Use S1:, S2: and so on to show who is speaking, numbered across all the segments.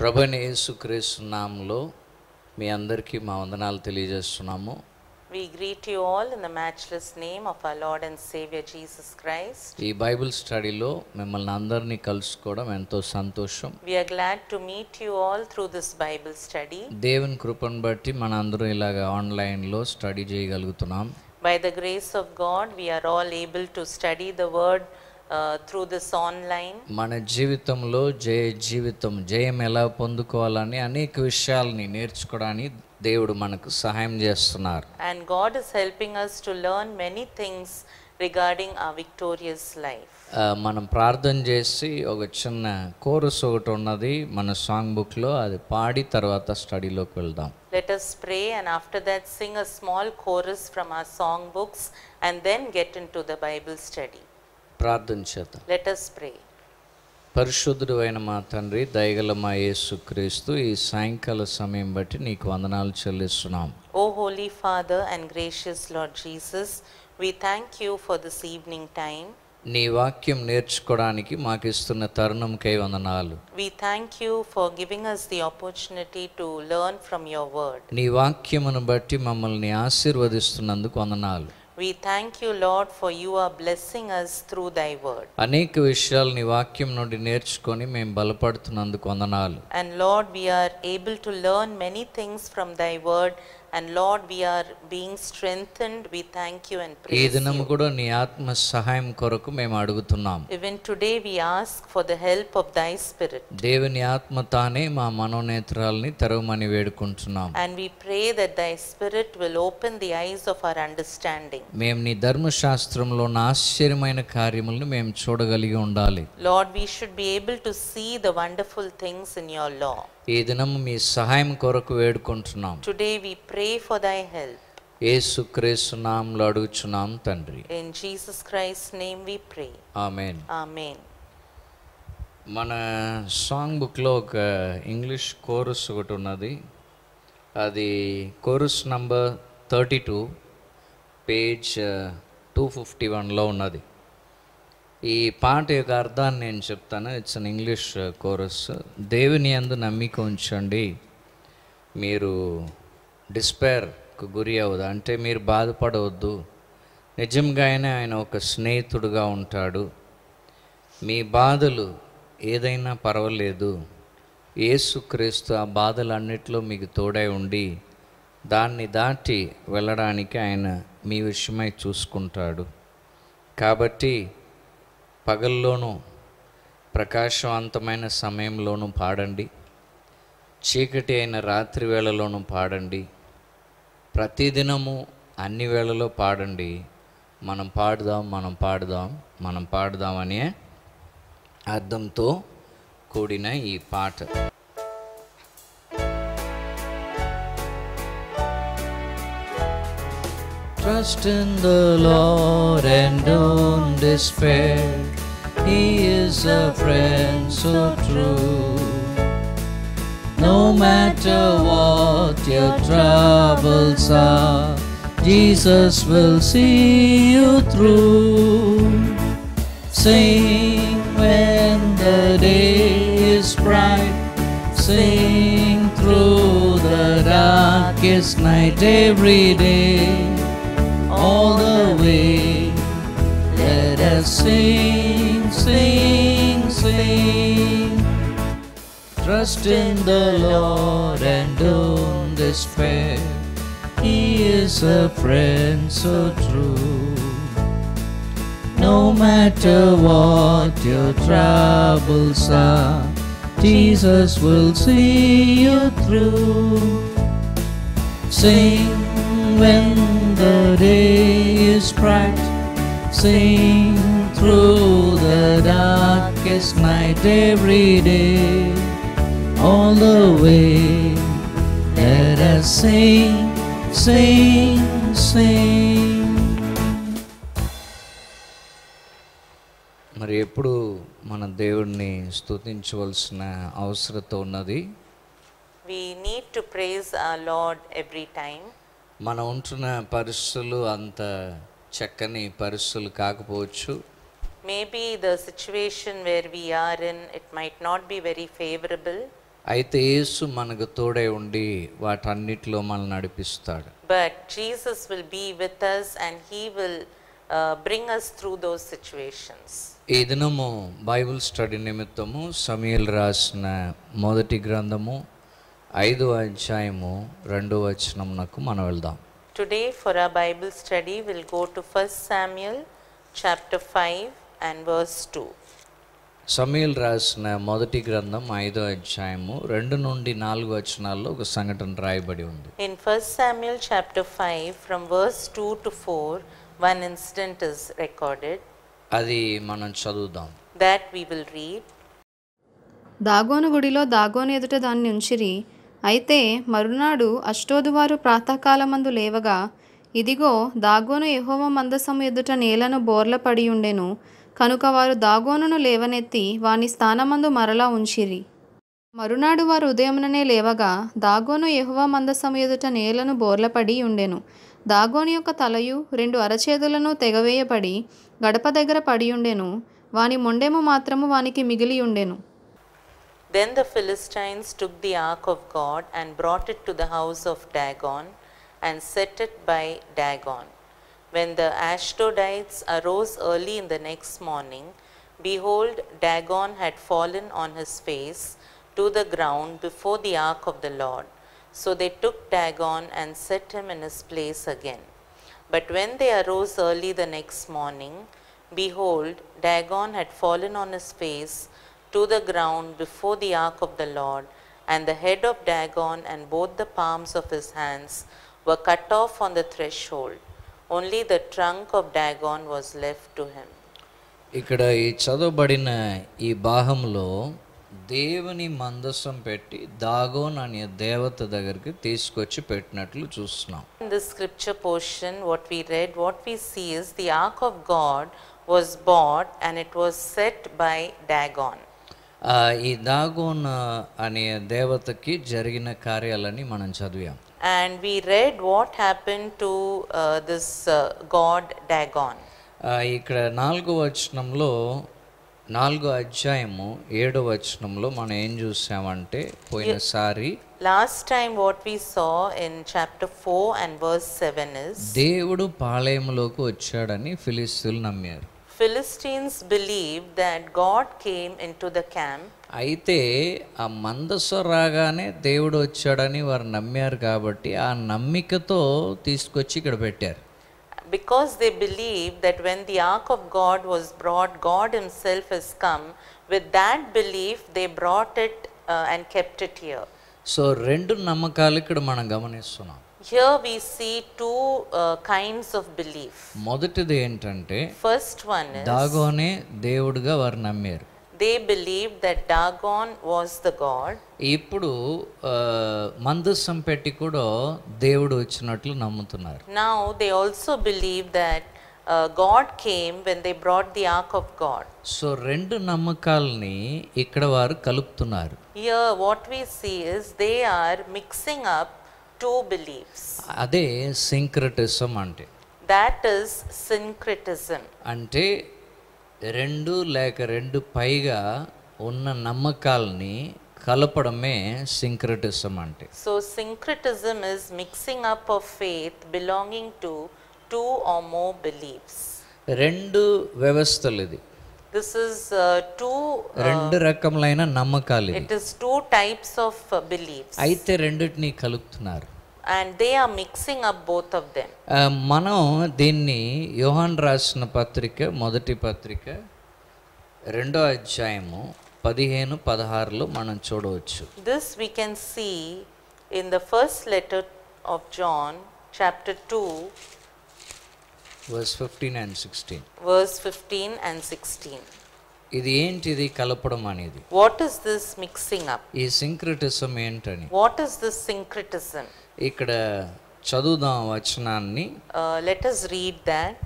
S1: ప్రభుని యేసుక్రీస్తు నామములో మీ అందరికీ మా వందనాలు తెలియజేస్తున్నాము
S2: We greet you all in the matchless name of our Lord and Savior Jesus Christ.
S1: ఈ బైబిల్ స్టడీలో మిమ్మల్ని అందరినీ కలుసుకోవడం ఎంతో సంతోషం.
S2: We are glad to meet you all through this Bible study.
S1: దేవుని కృపను బట్టి మనందరం ఇలాగ ఆన్లైన్లో స్టడీ చేయగలుగుతున్నాం.
S2: By the grace of God we are all able to study the word uh, through this online. And God is helping us to learn many things regarding our victorious life.
S1: మనం ప్రార్థన చేసి ఒక చిన్న chorus ఒకటి ఉన్నది మన song book లో అది పాడి తర్వాత స్టడీలోకి వెళ్దాం
S2: us pray and after that sing a small chorus from our song books and then get into the bible study
S1: ప్రార్థన చేద్దాం
S2: లెట్ ప్రే pray
S1: పరిశుద్ధుడు అయిన మా తండ్రి దయగల మా క్రీస్తు ఈ సాయంకాల సమయం బట్టి నీకు వందనాలు చెల్లిస్తున్నాం
S2: O holy father and gracious Lord Jesus we thank you for this evening time
S1: నీ వాక్యం నేర్చుకోవడానికి మాకు ఇస్తున్న తరుణంకై వందనాలు
S2: we thank you for giving us the opportunity to learn from your word
S1: నీ వాక్యమును బట్టి మమ్మల్ని ఆశీర్వదిస్తున్నందుకు వందనాలు
S2: We thank you, Lord, for you are blessing us through thy word.
S1: అనేక విషయాలు నీ వాక్యం నుండి నేర్చుకొని మేము బలపడుతున్నందుకు వందనాలు
S2: And Lord, we are able to learn many things from thy word and Lord, we are being strengthened. We thank you and praise you. Even today, we ask for the help of thy Spirit. And we pray that thy Spirit will open the eyes of our understanding. Lord, we should be able to see the wonderful things in your law.
S1: ఈ దినం మీ సహాయం కొరకు వేడుకుంటున్నాం
S2: today we pray for thy help
S1: Yesu Kristu నామములో అడుగుచున్నాం తండ్రి
S2: in Jesus Christ name we pray amen amen
S1: మన song బుక్లో ఒక ఇంగ్లీష్ కోరస్ ఒకటి ఉన్నది అది chorus number thirty two page two fifty వన్లో ఉన్నది ఈ పాట యొక్క అర్థాన్ని నేను చెప్తాను ఇట్స్ అన్ ఇంగ్లీష్ కోరస్ దేవుని అందు నమ్మిక ఉంచండి మీరు డిస్పైర్కు గురి అవ్వదు అంటే మీరు బాధపడవద్దు నిజంగానే ఆయన ఒక స్నేహితుడుగా ఉంటాడు మీ బాధలు ఏదైనా పర్వాలేదు ఏసుక్రీస్తు ఆ బాధలన్నిటిలో మీకు తోడై ఉండి దాన్ని దాటి వెళ్ళడానికి ఆయన మీ విషయమై చూసుకుంటాడు కాబట్టి పగల్లోనూ ప్రకాశవంతమైన సమయంలోనూ పాడండి చీకటి అయిన రాత్రి వేళలోనూ పాడండి ప్రతిదినము అన్ని వేళలో పాడండి మనం పాడుదాం మనం పాడుదాం మనం పాడుదాం అనే అర్థంతో కూడిన ఈ పాట
S3: Trust in the Lord and don't despair. He is a friend so true. No matter what your troubles are, Jesus will see you through. Sing when the day is bright, sing through the darkest night every day, all the way. Let us sing sing, sing. Trust in the Lord and don't despair. He is a friend so true. No matter what your troubles are, Jesus will see you through. Sing when the day is bright. Sing through the darkest night every day, all the way. Let us sing, sing, sing.
S1: మరి ఎప్పుడు మన దేవుణ్ణి స్తుతించవలసిన అవసరత ఉన్నది
S2: we need to praise a Lord every time
S1: మన ఉంటున్న పరిస్థితులు అంత చక్కని పరిస్థితులు కాకపోవచ్చు
S2: maybe the situation where we are in it might not be very favourable
S1: అయితే యేసు మనకు తోడై ఉండి వాటన్నిటిలో మనల్ని నడిపిస్తాడు
S2: but Jesus will be with us and he will bring us through those situations
S1: ఈ దినము బైబిల్ స్టడీ నిమిత్తము సమీల్ రాసిన మొదటి గ్రంథము ఐదో అధ్యాయము రెండో వచనమునకు మనం వెళ్దాం
S2: today for a Bible study will go to first Samuel chapter five and verse 2.
S1: Samuel రాసిన మొదటి గ్రంథం ఐదో అధ్యాయము రెండు నుండి నాలుగు వచనాల్లో ఒక సంఘటన రాయబడి ఉంది
S2: in first Samuel chapter five from verse two to four one incident is recorded
S1: అది మనం చదువుదాం
S2: that we will read
S4: Dagon గుడిలో దాగోను ఎదుట దాన్ని ఉంచిరి అయితే మరునాడు అష్టోదువారు ప్రాతకాలమందు లేవగా ఇదిగో దాగోను యహోవ మందసము ఎదుట నేలను బోర్ల పడి ఉండెను కనుక వారు దాగోనును లేవనెత్తి వాని స్థానమందు మరలా ఉంచిరి మరునాడు వారు ఉదయముననే లేవగా దాగోను యహువా మందసము ఎదుట నేలను బోర్లపడి ఉండెను దాగోను యొక్క తలయు రెండు అరచేతులను తెగవేయబడి గడప దగ్గర పడియుండెను వాని మొండెము మాత్రము వానికి మిగిలి ఉండెను
S2: Then the Philistines took the ark of God and brought it to the house of Dagon and set it by Dagon. When the Ashdodites arose early in the next morning, behold, Dagon had fallen on his face to the ground before the ark of the Lord. So they took Dagon and set him in his place again. But when they arose early the next morning, behold, Dagon had fallen on his face to the ground before the ark of the Lord, and the head of Dagon and both the palms of his hands were cut off on the threshold only the trunk of Dagon was left to him.
S1: ఇక్కడ ఈ చదవబడిన ఈ భాగంలో దేవుని మందసం పెట్టి దాగోన్ అనే దేవత దగ్గరికి తీసుకొచ్చి పెట్టినట్లు చూస్తున్నాం
S2: in this scripture portion what we read what we see is the ark of God was brought and it was set by Dagon
S1: ఈ దాగోన్ అనే దేవతకి జరిగిన కార్యాలని మనం చదివాం
S2: and we read what happened to uh, this uh, god Dagon.
S1: ఇక్కడ నాలుగో వచనంలో నాలుగో అధ్యాయము ఏడో వచనంలో మనం ఏం చూసామంటే పోయినసారి
S2: last time what we saw in chapter 4 and verse 7 is
S1: దేవుడు పాళయములోకి వచ్చాడని ఫిలిస్తీన్లు నమ్మారు
S2: Philistines believed that God came into the camp.
S1: అయితే ఆ మందస్సు రాగానే దేవుడు వచ్చాడని వారు నమ్మారు కాబట్టి ఆ నమ్మికతో తీసుకొచ్చి ఇక్కడ పెట్టారు
S2: because they believe that when the ark of God was brought, God himself has come. With that belief, they brought it uh, and kept it here.
S1: So రెండు నమ్మకాలు ఇక్కడ మనం గమనిస్తున్నాం
S2: here we see two uh, kinds of belief first one is దాగోనే
S1: దేవుడిగా వారు నమ్మారు
S2: they believed that Dagon was the god now they also believe that uh, God came when they brought the ark of God.
S1: So, రెండు నమ్మకాలని ఇక్కడ వారు కలుపుతున్నారు.
S2: Here what we see is they are mixing up two beliefs.
S1: That is syncretism ante.
S2: That is syncretism.
S1: Ante rendu like rendu paiga unna namakalni kalapadame syncretism ante.
S2: So syncretism is mixing up of faith belonging to two or more beliefs.
S1: Rendu vyavasthalidi
S2: this is uh, two uh, it is two types of uh, beliefs
S1: aithe rendutni kaluptunar
S2: and they are mixing up both of them
S1: mano denni yohann rasna patrika modati patrika rendo adhyayamu 15 16 lo manam chodochu
S2: this we can see in the first letter of john chapter 2
S1: Verse 15 and 16.
S2: Verse 15 and 16.
S1: ఇది ఏంటిది కలపడం అనేది
S2: what is this mixing up ఈ
S1: syncretism ఏంటని
S2: what is this సింక్రిటిజం
S1: ఇక్కడ చదువుదాం వచనాన్ని
S2: let us read that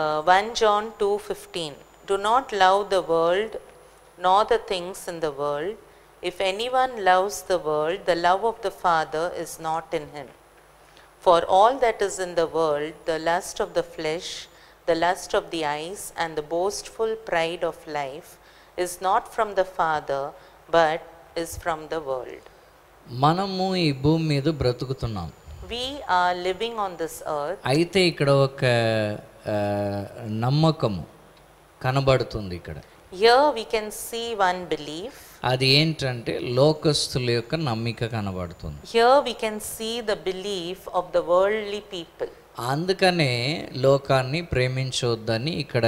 S2: uh, 1 John 2:15 Do not love the world nor the things in the world if anyone loves the world the love of the father is not in him for all that is in the world, the lust of the flesh, the lust of the eyes and the boastful pride of life is not from the Father but is from the world. We are living on this earth. Are living on this earth
S1: అయితే ఇక్కడ ఒక నమ్మకము కనబడుతుంది అది ఏంటంటే లోకస్తుల యొక్క నమ్మిక కనబడుతుంది
S2: here we can see the belief of the worldly people
S1: అందుకనే లోకాన్ని ప్రేమించొద్దని ఇక్కడ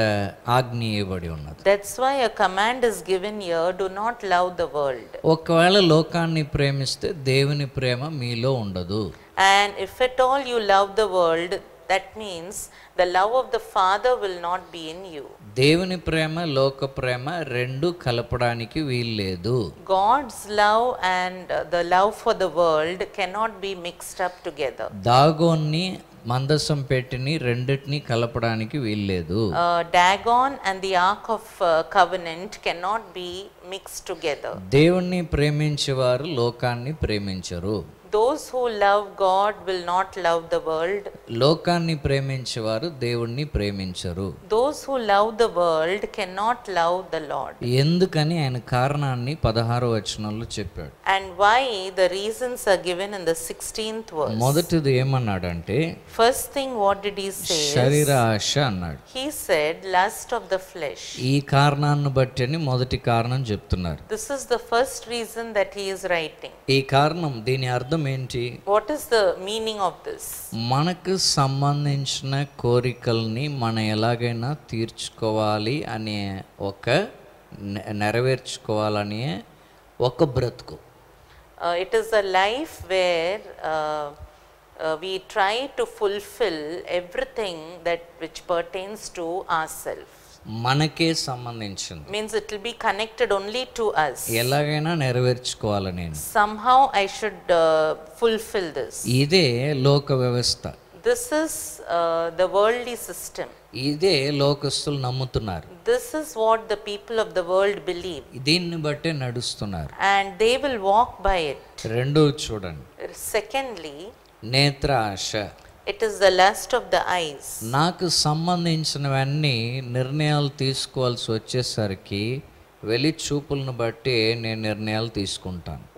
S1: ఆజ్ఞ ఇవ్వబడి ఉన్నది
S2: that's why a command is given here do not love the world
S1: ఒకవేళ లోకాన్ని ప్రేమిస్తే దేవుని ప్రేమ మీలో ఉండదు
S2: and if at all you love the world that means the love of the father will not be in you
S1: దేవుని ప్రేమ లోక ప్రేమ రెండు కలపడానికి లేదు
S2: God's love and the love for the world cannot be mixed up together
S1: దాగోన్ని మందసం పెట్టిని రెండిటిని కలపడానికి లేదు
S2: Dagon and the ark of covenant cannot be mixed together
S1: దేవుణ్ణి ప్రేమించేవారు లోకాన్ని ప్రేమించరు
S2: those who love God will not love the world.
S1: Lokani preminchavaru, devuni premincharu.
S2: Those who love the world cannot love the Lord.
S1: Yendukani and Karnani Padaharu Achnalu Chippet.
S2: And why the reasons are given in the sixteenth verse. Modati
S1: the Emanadante.
S2: First thing, what did he say? Sharira
S1: Ashanad.
S2: He said, lust of the flesh.
S1: E Karnan Batani Modati Karnan Jeptunar.
S2: This is the first reason that he is writing.
S1: E Karnam Dinyardam. అర్థం ఏంటి
S2: what is the meaning of this
S1: మనకు సంబంధించిన కోరికల్ని మనం ఎలాగైనా తీర్చుకోవాలి అనే ఒక నెరవేర్చుకోవాలనే ఒక
S2: బ్రతుకు it is a life where we try to fulfil everything that which pertains to our self
S1: మనకే సంబంధించింది
S2: means it will be connected only to us ఎలాగైనా
S1: నెరవేర్చుకోవాలి నేను
S2: somehow i should uh, fulfill this
S1: ఇదే లోక వ్యవస్థ
S2: this is the worldly system
S1: ఇదే లోకస్తులు నమ్ముతున్నారు
S2: this is what the people of the world believe
S1: దీన్ని బట్టే నడుస్తున్నారు
S2: and they will walk by it
S1: రెండో చూడండి
S2: సెకండ్లీ
S1: నేత్రాశ
S2: it is the last of the eyes.
S1: నాక సంబంధించిన వన్ని నిర్ణయాలు తీసుకోవాల్సి వచ్చేసరికి వెలి చూపులను బట్టి నేను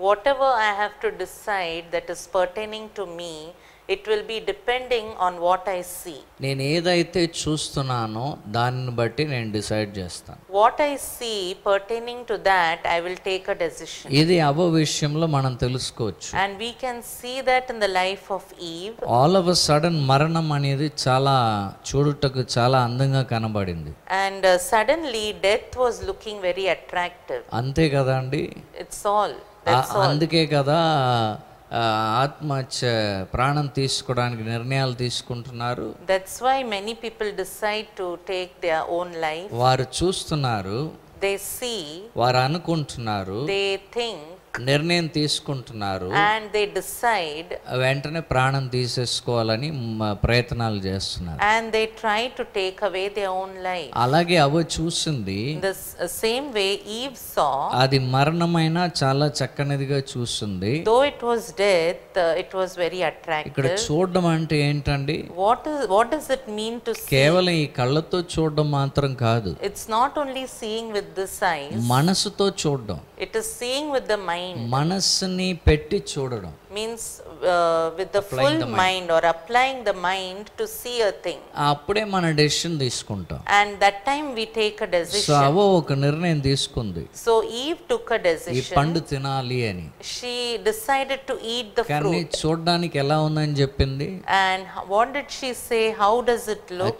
S2: Whatever I have to decide that is pertaining to me, it will be depending on what i see
S1: nen edaithe chustunano danni batti nen decide chestan
S2: what i see pertaining to that i will take a decision idi
S1: avo vishayamlo manam telusukochu
S2: and we can see that in the life of eve
S1: all of a sudden maranam anedi chala chudutaku chala andanga kanabadindi
S2: and uh, suddenly death was looking very attractive
S1: ante kada andi
S2: it's all that's all
S1: andike kada ఆత్మహత్య ప్రాణం తీసుకోవడానికి నిర్ణయాలు తీసుకుంటున్నారు
S2: that's why many people decide to take their own life
S1: వారు చూస్తున్నారు they see వారు అనుకుంటున్నారు they think నిర్ణయం తీసుకుంటున్నారు
S2: అండ్ దే డిసైడ్
S1: వెంటనే ప్రాణం తీసేసుకోవాలని ప్రయత్నాలు చేస్తున్నారు
S2: and they try to take away their own life
S1: అలాగే అవ చూసింది
S2: ద సేమ్ వే ఈవ్ సా
S1: అది మరణమైన చాలా చక్కనిదిగా చూస్తుంది though
S2: it was death it was very attractive ఇక్కడ
S1: చూడడం అంటే ఏంటండి
S2: what is what does it mean to కేవలం
S1: ఈ కళ్ళతో చూడడం మాత్రం కాదు
S2: it's not only seeing with the signs
S1: మనసుతో చూడడం
S2: it is seeing with the mind mind
S1: మనస్సుని పెట్టి చూడడం
S2: means uh, with the applying full the mind. mind or applying the mind to see a thing and that time we take a decision so eve took a
S1: decision
S2: she decided to eat the కానీ fruit
S1: చూడడానికి ఎలా ఉందని
S2: and what did she say how does it look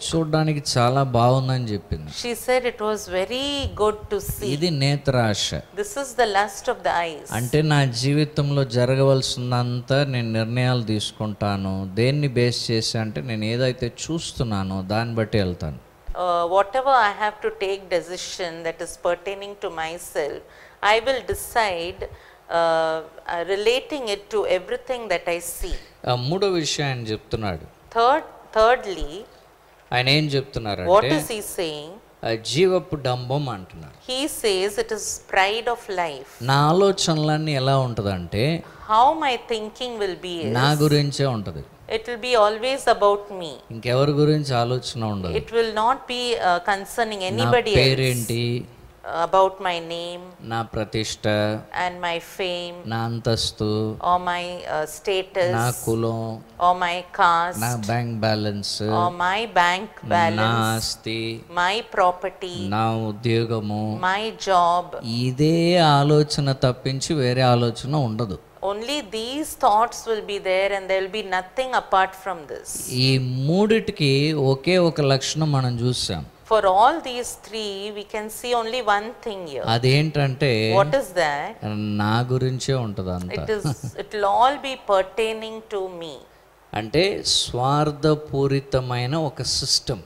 S2: she said it was very good to see this is the lust of the eyes
S1: అంటే నా జీవితంలో జరగవలసిన అంతా నేను నిర్ణయాలు తీసుకుంటాను దేన్ని బేస్ చేసి అంటే నేను ఏదైతే చూస్తున్నానో దాన్ని బట్టి వెళ్తాను
S2: whatever I have to take decision that is pertaining to myself I will decide relating it to everything that I see
S1: మూడో విషయాన్ని చెప్తున్నాడు
S2: థర్డ్ థర్డ్లీ
S1: ఆయన ఏం చెప్తున్నారు వాట్ ఈస్ హీ సేయింగ్ జీవపు డంబం అంటున్నారు
S2: he says it is pride of life
S1: నా ఆలోచనలన్నీ ఎలా ఉంటుందంటే
S2: how my thinking will be నా
S1: గురించే ఉంటది
S2: it will be always about me
S1: ఇంకెవరి గురించి ఆలోచన ఉండదు it
S2: will not be concerning anybody పేరేంటి అబౌట్ మై నేమ్
S1: నా ప్రతిష్ట
S2: అండ్ మై ఫేమ్
S1: నా అంతస్తు
S2: ఆ మై స్టేటస్ నా కులం ఆ మై కాస్ట్ నా బ్యాంక్
S1: బ్యాలెన్స్ ఆ
S2: మై బ్యాంక్ బ్యాలెన్స్ నా ఆస్తి మై ప్రాపర్టీ
S1: నా ఉద్యోగము
S2: మై జాబ్
S1: ఇదే ఆలోచన తప్పించి వేరే ఆలోచన ఉండదు
S2: only these thoughts will be there and there will be nothing apart from this for all these three we can see only one thing here what is that it is it will all be pertaining to me
S1: అంటే స్వార్థపూరితమైన ఒక system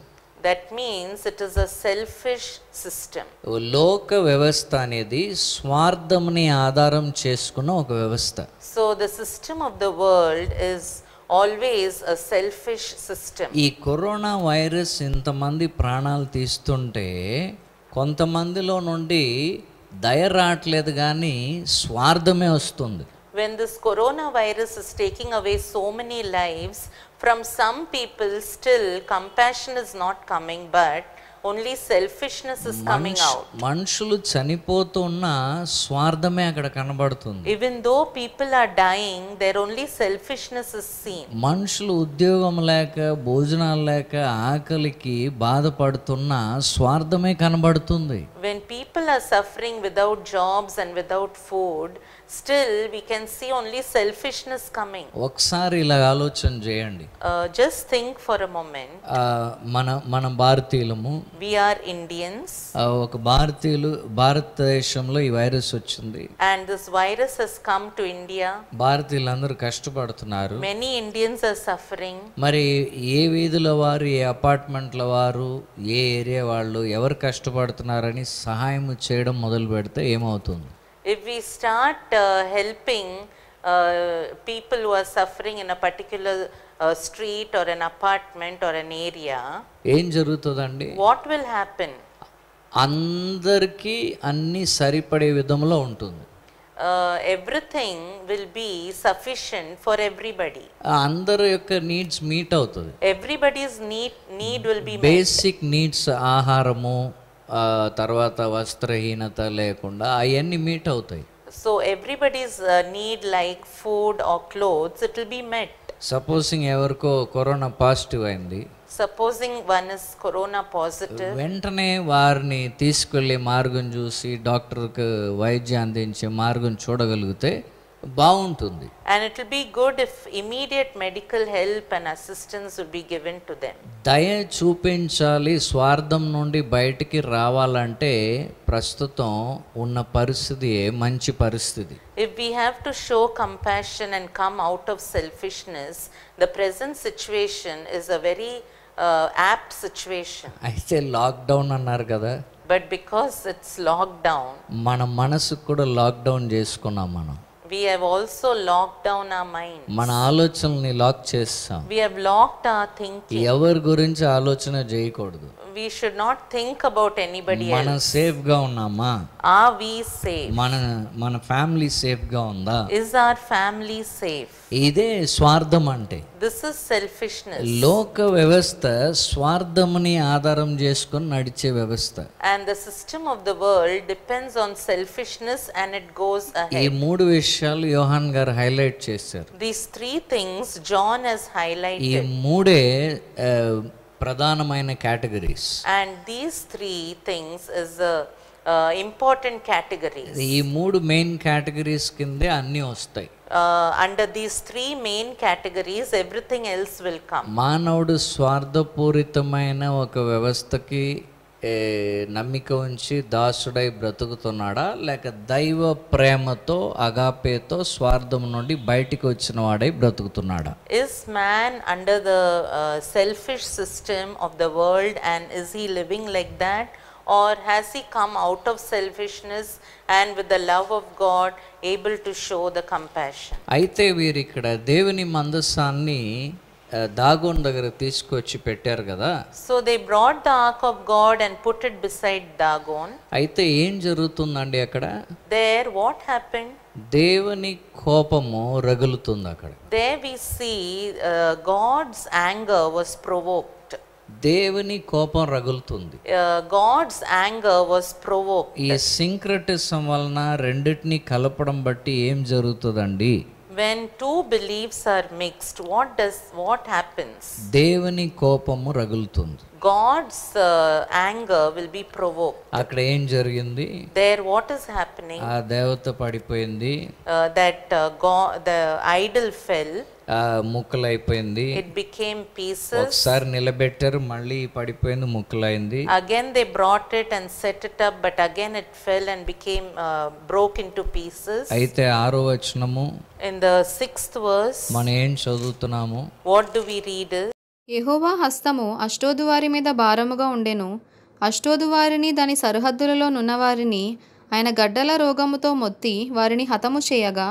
S2: that means it is a selfish system.
S1: లోక వ్యవస్థ అనేది swardhamni ఆధారం చేసుకున్న ఒక వ్యవస్థ.
S2: So the system of the world is always a selfish system. when this coronavirus is taking away so many lives, from some people still compassion is not coming but only selfishness is coming out. Even though people are dying, their only selfishness is seen.
S1: Manishlu udyogam leka, bhojanal leka, aakaliki, baadapadutunna, swardhamay kanabadutundi.
S2: When people are suffering without jobs and without food, still we can see only selfishness coming
S1: ఒకసారి ఇలా ఆలోచన చేయండి
S2: just think for a moment
S1: మన మనం భారతీయులము
S2: we are indians
S1: ఒక భారతీయులు భారతదేశంలో ఈ వైరస్ వచ్చింది
S2: and this virus has come to india
S1: భారతీయులందరూ కష్టపడుతున్నారు
S2: many indians are suffering
S1: మరి ఏ వీధుల వారు ఏ అపార్ట్మెంట్ల వారు ఏ ఏరియా వాళ్ళు ఎవరు కష్టపడుతున్నారని సహాయం చేయడం మొదలు పెడితే ఏమవుతుంది
S2: if we start uh, helping uh, people who are suffering in a particular uh, street or an apartment or an area,
S1: em jarugutundandi
S2: what will happen
S1: andarki anni saripade vidhamlo untundi
S2: uh, everything will be sufficient for everybody.
S1: Andar yokka needs meet out.
S2: Everybody's need need will be Basic
S1: met. Basic needs తర్వాత వస్త్రహీనత లేకుండా అవన్నీ meet అవుతాయి
S2: so everybody's need like food or clothes it will be met
S1: supposing ఎవరికో corona positive అయింది
S2: supposing one is corona positive
S1: వెంటనే వారిని తీసుకెళ్లి మార్గం చూసి డాక్టర్కి వైద్యం అందించే మార్గం చూడగలిగితే బాగుంటుంది
S2: and it will be good if immediate medical help and assistance would be given to them
S1: దయ చూపించాలి స్వార్థం నుండి బయటికి రావాలంటే ప్రస్తుతం ఉన్న పరిస్థితి మంచి పరిస్థితి
S2: if we have to show compassion and come out of selfishness the present situation is a very uh, apt situation
S1: అయితే లాక్డౌన్ అన్నారు కదా
S2: బట్ బికాస్ ఇట్స్ లాక్డౌన్
S1: మన మనసుకు కూడా లాక్డౌన్ చేసుకున్నాం మనం
S2: we have also locked down our minds
S1: మన ఆలోచనల్ని లాక్ చేస్తాం
S2: we have locked our thinking
S1: ఎవరి గురించి ఆలోచన చేయకూడదు
S2: we should not think about anybody else మనం
S1: సేఫ్ గా ఉన్నామా
S2: are we safe
S1: మన మన ఫ్యామిలీ సేఫ్ గా ఉందా
S2: is our family safe
S1: ఇదే స్వార్థం అంటే
S2: దిస్ ఇస్ సెల్ఫిష్నెస్
S1: లోక వ్యవస్థ స్వార్థముని ఆధారం చేసుకొని నడిచే వ్యవస్థ
S2: and the system of the world depends on selfishness and it goes ఈ
S1: మూడు విషయాలు యోహాన్ గారు హైలైట్ చేశారు
S2: these three things John has highlight ఈ
S1: మూడే ప్రధానమైన categories
S2: and these three things is important categories ఈ
S1: మూడు మెయిన్ కేటగిరీస్ కిందే అన్నీ వస్తాయి
S2: under these three main categories everything else will come
S1: మానవుడు స్వార్థపూరితమైన ఒక వ్యవస్థకి నమ్మిక ఉంచి దాసుడై బ్రతుకుతున్నాడా లేక దైవ ప్రేమతో అగాపేతో స్వార్థం నుండి బయటికి వచ్చిన వాడై బ్రతుకుతున్నాడా
S2: is man under the selfish system of the world and is he living like that or has he come out of selfishness and with the love of God able to show the compassion?
S1: Aite virikada devani mandasani dagon
S2: So they brought the ark of God and put it beside dagon.
S1: Aite injurutun andiakada.
S2: There, what happened?
S1: Devani kopamo ragalutun dakada.
S2: There we see uh, God's anger was provoked.
S1: దేవుని కోపం రగులుతుంది
S2: God's anger was provoke
S1: ఈ syncretism వలన రెండిటిని కలపడం బట్టి ఏం జరుగుతుందండి
S2: when two believes are mixed what does what happens
S1: దేవుని కోపము రగులుతుంది
S2: God's anger will be provoke
S1: అక్కడ ఏం జరిగింది
S2: దేర్ వాట్ ఇస్ హ్యాపెనింగ్
S1: ఆ దేవత పడిపోయింది
S2: దట్ ద ఐడల్ ఫెల్
S1: ముక్కలైపోయింది ఇట్
S2: బికేమ్ పీసెస్ ఒకసారి
S1: నిలబెట్టారు మళ్ళీ పడిపోయింది ముక్కలైంది
S2: again they brought it and set it up but again it fell and became broke to pieces అయితే
S1: ఆరో వచనము
S4: ఇన్ ద 6th వర్స్
S1: మనం ఏం చదువుతున్నాము
S2: what
S4: do we read Yehova హస్తము అష్టోదువారి మీద భారముగా ఉండెను అష్టోదువారిని దాని సరిహద్దులలో నున్నవారిని ఆయన గడ్డల రోగముతో మొత్తి వారిని హతము చేయగా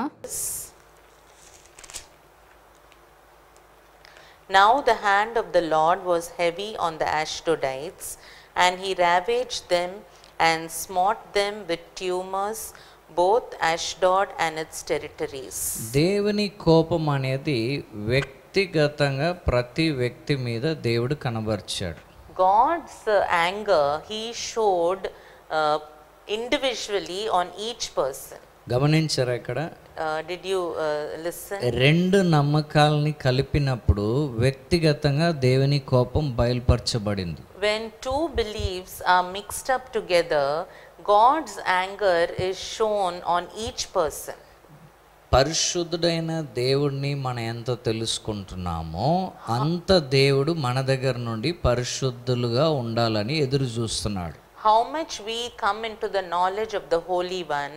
S2: Now the hand of the Lord was heavy on the Ashdodites, and he ravaged them and smote them with tumors, both Ashdod and its territories.
S1: God's
S2: uh, anger he showed uh, individually on each person.
S1: గమనించారా ఇక్కడ
S2: uh, uh,
S1: రెండు నమ్మకాలని కలిపినప్పుడు వ్యక్తిగతంగా దేవుని కోపం బయలుపరచబడింది
S2: when two believes are mixed up together God's anger is shown on each person
S1: పరిశుద్ధుడైన దేవుడిని మనం ఎంత తెలుసుకుంటున్నామో అంత దేవుడు మన దగ్గర నుండి పరిశుద్ధులుగా ఉండాలని ఎదురు చూస్తున్నాడు
S2: how much we come into the knowledge of the holy one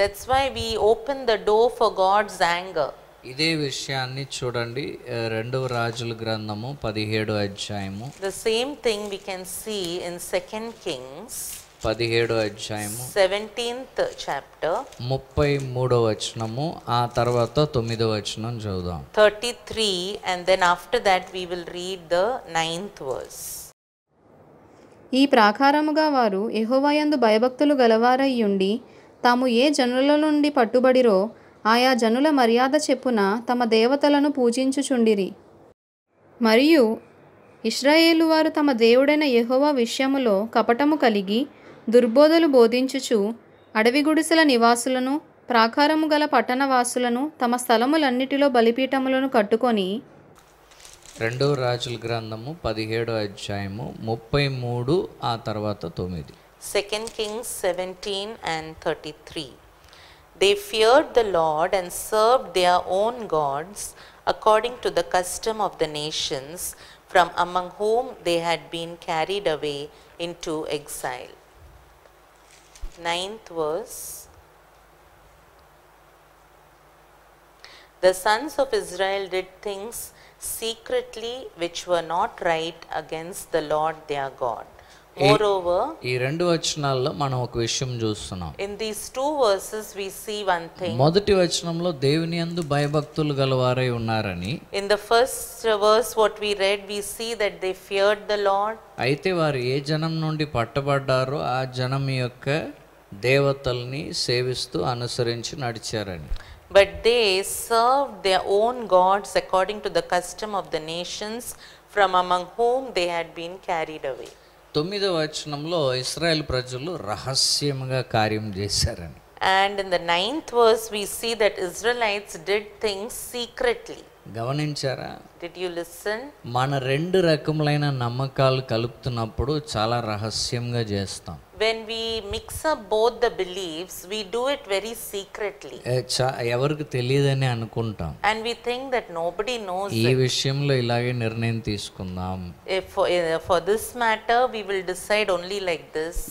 S2: that's why we open the door for God's anger
S1: ఇదే విషయాన్ని చూడండి రెండవ రాజుల గ్రంథము పదిహేడు అధ్యాయము
S2: the same thing we can see in second Kings
S1: పదిహేడు అధ్యాయము
S2: సెవెంటీన్త్ చాప్టర్
S1: ముప్పై మూడో వచనము ఆ తర్వాత తొమ్మిదో వచనం చదువుదాం
S2: thirty three and then after that we will read the ninth verse
S4: ఈ ప్రాకారముగా వారు ఎహోవాయందు భయభక్తులు గలవారయ్యుండి తాము ఏ జనుల నుండి పట్టుబడిరో ఆయా జనుల మర్యాద చెప్పున తమ దేవతలను పూజించుచుండిరి మరియు ఇస్రాయేలు వారు తమ దేవుడైన యహోవా విషయములో కపటము కలిగి దుర్బోధలు బోధించుచు అడవి గుడిసెల నివాసులను ప్రాకారము గల పట్టణవాసులను తమ స్థలములన్నిటిలో బలిపీఠములను కట్టుకొని
S1: రెండవ రాజుల గ్రంథము పదిహేడో అధ్యాయము ముప్పై మూడు ఆ తర్వాత తొమ్మిది
S4: 2
S2: Kings 17 and 33. They feared the Lord and served their own gods according to the custom of the nations from among whom they had been carried away into exile. Ninth verse. The sons of Israel did things secretly which were not right against the Lord their God.
S1: ఈ రెండు వచనాల్లో మనం ఒక విషయం చూస్తున్నాం
S2: in these two verses we see one thing
S1: మొదటి వచనంలో దేవుని యందు భయభక్తులు గలవారై ఉన్నారని
S2: in the first verse what we read we see that they feared the Lord
S1: అయితే వారు ఏ జనం నుండి పట్టబడ్డారో ఆ జనం యొక్క దేవతల్ని సేవిస్తూ అనుసరించి నడిచారని
S2: but they serve their own gods according to the custom of the nations from among whom they had been carried away
S1: తొమ్మిదవ వచనంలో ఇస్రాయల్ ప్రజలు రహస్యంగా కార్యం చేశారని
S2: and in the ninth verse we see that Israelites did things secretly
S1: గమనించారా
S2: did you listen
S1: మన రెండు రకములైన నమ్మకాలు కలుపుతున్నప్పుడు చాలా రహస్యంగా చేస్తాం
S2: when we mix up both the beliefs, we do it very secretly. Eh, and we think that nobody knows if
S1: విషయంలో ఇలాగే
S2: for, eh, for this matter, we will decide only like this.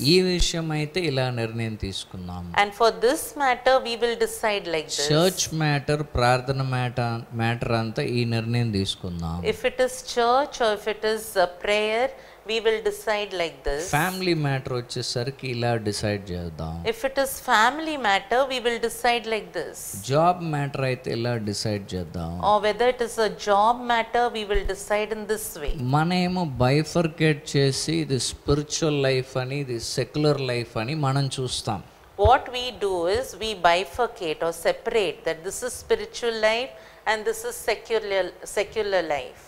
S2: And for this matter, we will decide like this.
S1: matter, prayer matter, matter matter
S2: If it is church or if it is a prayer, we will decide like this family
S1: matter వచ్చేసరికి ఇలా decide చేద్దాం
S2: if it is family matter we will decide like this
S1: job matter అయితే ఇలా decide చేద్దాం
S2: or whether it is a job matter we will decide in this way
S1: మనమేమో bifurcate చేసి ఇది spiritual life అని ఇది సెక్యులర్ లైఫ్ అని మనం చూస్తాం
S2: what we do is we bifurcate or separate that this is spiritual life and this is secular secular life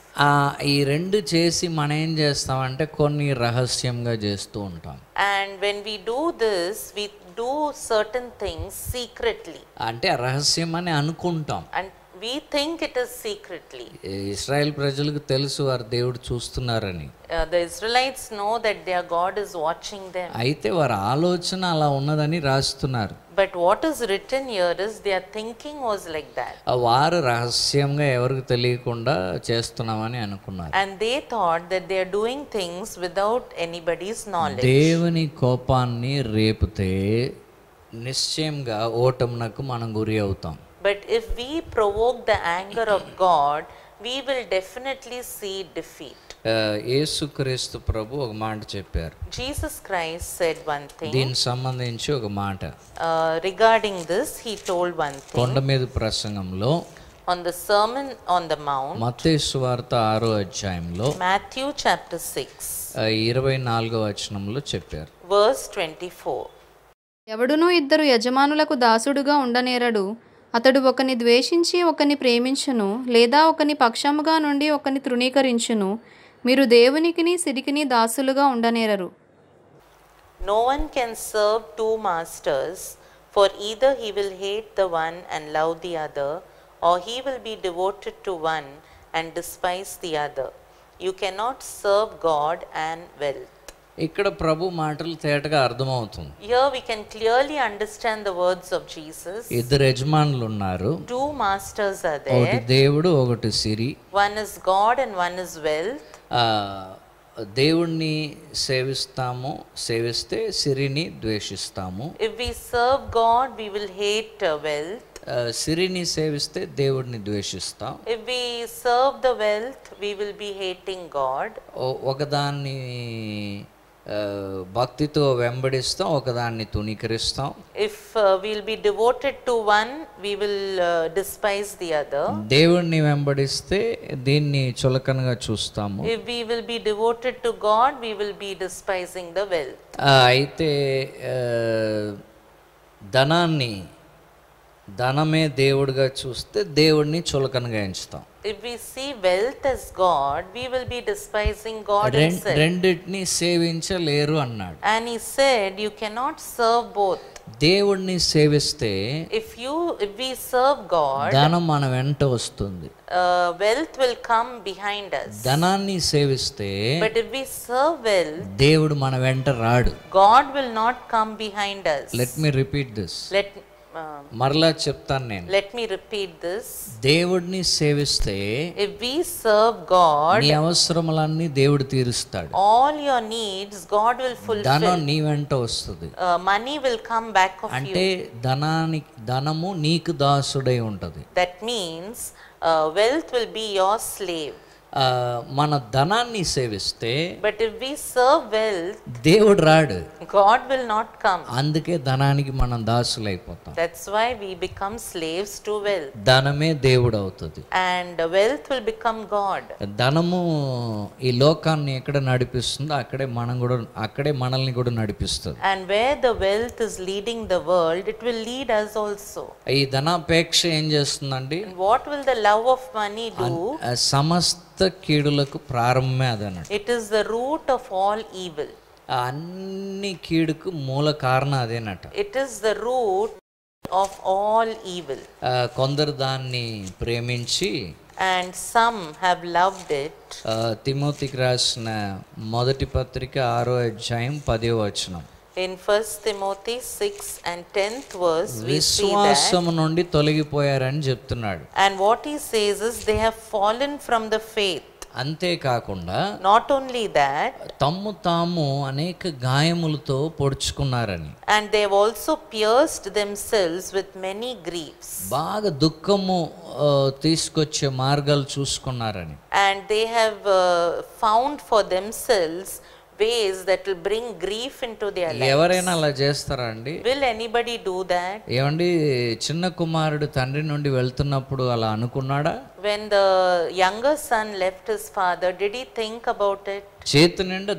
S1: ఈ రెండు చేసి మనం ఏం చేస్తామంటే కొన్ని రహస్యంగా చేస్తూ ఉంటాం
S2: and when we do this we do certain things secretly
S1: అంటే రహస్యం అని అనుకుంటాం
S2: and we think it is secretly
S1: Israel ప్రజలకు తెలుసు వారు దేవుడు చూస్తున్నారని
S2: the Israelites know that their God is watching them
S1: అయితే వారి ఆలోచన అలా ఉన్నదని రాస్తున్నారు
S2: But what is written here is their thinking was like that.
S1: And
S2: they thought that they are doing things without anybody's knowledge. But if we provoke the anger of God, we will definitely see defeat.
S1: యేసుక్రీస్తు ప్రభు ఒక మాట చెప్పారు
S2: Jesus Christ said one thing
S1: దీనికి సంబంధించి ఒక మాట
S2: regarding this he told one thing కొండ
S1: మీద ప్రసంగంలో
S2: on the sermon on the mount
S1: మత్తయి సువార్త 6వ అధ్యాయంలో
S2: మాథ్యూ చాప్టర్ 6
S1: 24వ వచనంలో చెప్పారు
S2: వర్స్ 24
S4: ఎవడునూ ఇద్దరు యజమానులకు దాసుడుగా ఉండనేరడు అతడు ఒకని ద్వేషించి ఒకని ప్రేమించును లేదా ఒకని పక్షముగా నుండి ఒకని తృణీకరించును మీరు దేవునికిని సిరికిని దాసులుగా ఉండనేరరు
S2: No one can serve two masters, for either he will hate the one and love the other, or he will be devoted to one and despise the other. You cannot serve God and wealth.
S1: ఇక్కడ ప్రభు మాటలు తేటగా అర్థమవుతుంది
S2: here we can clearly understand the words of Jesus
S1: ఇద్దరు యజమానులు ఉన్నారు
S2: to masters are there ఒకటి
S1: దేవుడు ఒకటి సిరి
S2: one is God and one is wealth
S1: దేవుణ్ణి సేవిస్తాము సేవిస్తే సిరిని ద్వేషిస్తాము
S2: if we serve God we will hate wealth
S1: సిరిని సేవిస్తే దేవుడిని ద్వేషిస్తాం
S2: if we serve the wealth we will be hating God
S1: ఒకదాన్ని భక్తితో వెంబడిస్తాం ఒకదాన్ని తునీకరిస్తాం
S2: if will be devoted to one we will uh, despise the other.
S1: దేవుణ్ణి వెంబడిస్తే దీన్ని చులకనగా చూస్తాము.
S2: If we will be devoted to God, we will be despising the wealth. if we see wealth as god we will be despising god himself and he said you cannot serve both
S1: దేవుణ్ణి సేవిస్తే
S2: if you if we serve God ధనం
S1: మన వెంట వస్తుంది
S2: wealth will come behind us
S1: ధనాన్ని సేవిస్తే but
S2: if we serve wealth
S1: దేవుడు మన వెంట రాడు
S2: God will not come behind us let
S1: me repeat this
S2: let Um,
S1: మరలా చెప్తాను నేను
S2: లెట్ మీ రిపీట్ దిస్
S1: దేవుడిని సేవిస్తే
S2: ఇఫ్ వి సర్వ్ గాడ్ నీ
S1: అవసరములన్నీ దేవుడు తీరుస్తాడు
S2: all your needs God will full ధనం
S1: నీ వెంట వస్తుంది
S2: money will come back of you అంటే
S1: ధనానికి ధనము నీకు దాసుడై ఉంటది
S2: that means wealth will be your slave
S1: మన ధనాన్ని సేవిస్తే
S2: but if we serve wealth
S1: దేవుడు రాడు
S2: గాడ్ విల్ నాట్ కమ్
S1: అందుకే ధనానికి మనం దాసులు అయిపోతాం
S2: that's why we become slaves to wealth
S1: ధనమే దేవుడు అవుతుంది
S2: and wealth will become God
S1: ధనము ఈ లోకాన్ని ఎక్కడ నడిపిస్తుందో అక్కడే మనం కూడా అక్కడే మనల్ని కూడా నడిపిస్తుంది
S2: and where the wealth is leading the world it will lead us also
S1: ఈ ధనాపేక్ష ఏం
S2: చేస్తుందండి what will the love of money do
S1: సమస్త సమస్త కీడులకు ప్రారంభమే అదన్నట్టు
S2: it is the root of all evil అన్ని కీడుకు మూల
S1: కారణం అదేనట
S2: it is the root of all evil
S1: కొందరు దాన్ని ప్రేమించి
S2: and some have loved it
S1: తిమోతికి రాసిన మొదటి పత్రిక ఆరో అధ్యాయం పదే వచనం
S2: In First Timothy six and tenth verse, we see that. And what he says is, they have fallen from the faith. Ante kaakunda. Not only that. Tamu tammu anek
S1: gaayamulto porchkunarani.
S2: And they have also pierced themselves with many griefs. Bag
S1: dukkamu tiskoche margal chuskunarani.
S2: And they have uh, found for themselves ways that will bring grief into their lives. will anybody do that
S1: చిన్న కుమారుడు తండ్రి నుండి వెళ్తున్నప్పుడు అలా అనుకున్నాడా
S2: when the younger son left his father, did he think about it?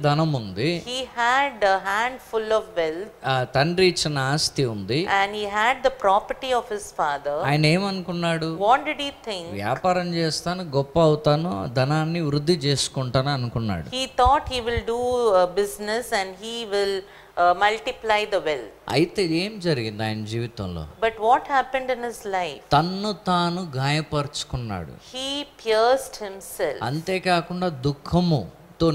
S1: ధనం ఉంది he
S2: had a handful of wealth
S1: తండ్రి ఇచ్చిన ఆస్తి ఉంది
S2: and he had the property of his father ఆయన
S1: ఏమనుకున్నాడు
S2: what did he think
S1: వ్యాపారం చేస్తాను గొప్ప అవుతాను ధనాన్ని వృద్ధి చేసుకుంటాను అనుకున్నాడు
S2: he thought he will do uh, business and he will multiply the well
S1: అయితే ఏం జరిగింది ఆయన జీవితంలో
S2: but what happened in his life
S1: తన్ను తాను గాయపరుచుకున్నాడు
S2: హీ పియర్స్డ్ హిమ్సెల్ఫ్
S1: అంతేకాకుండా దుఃఖము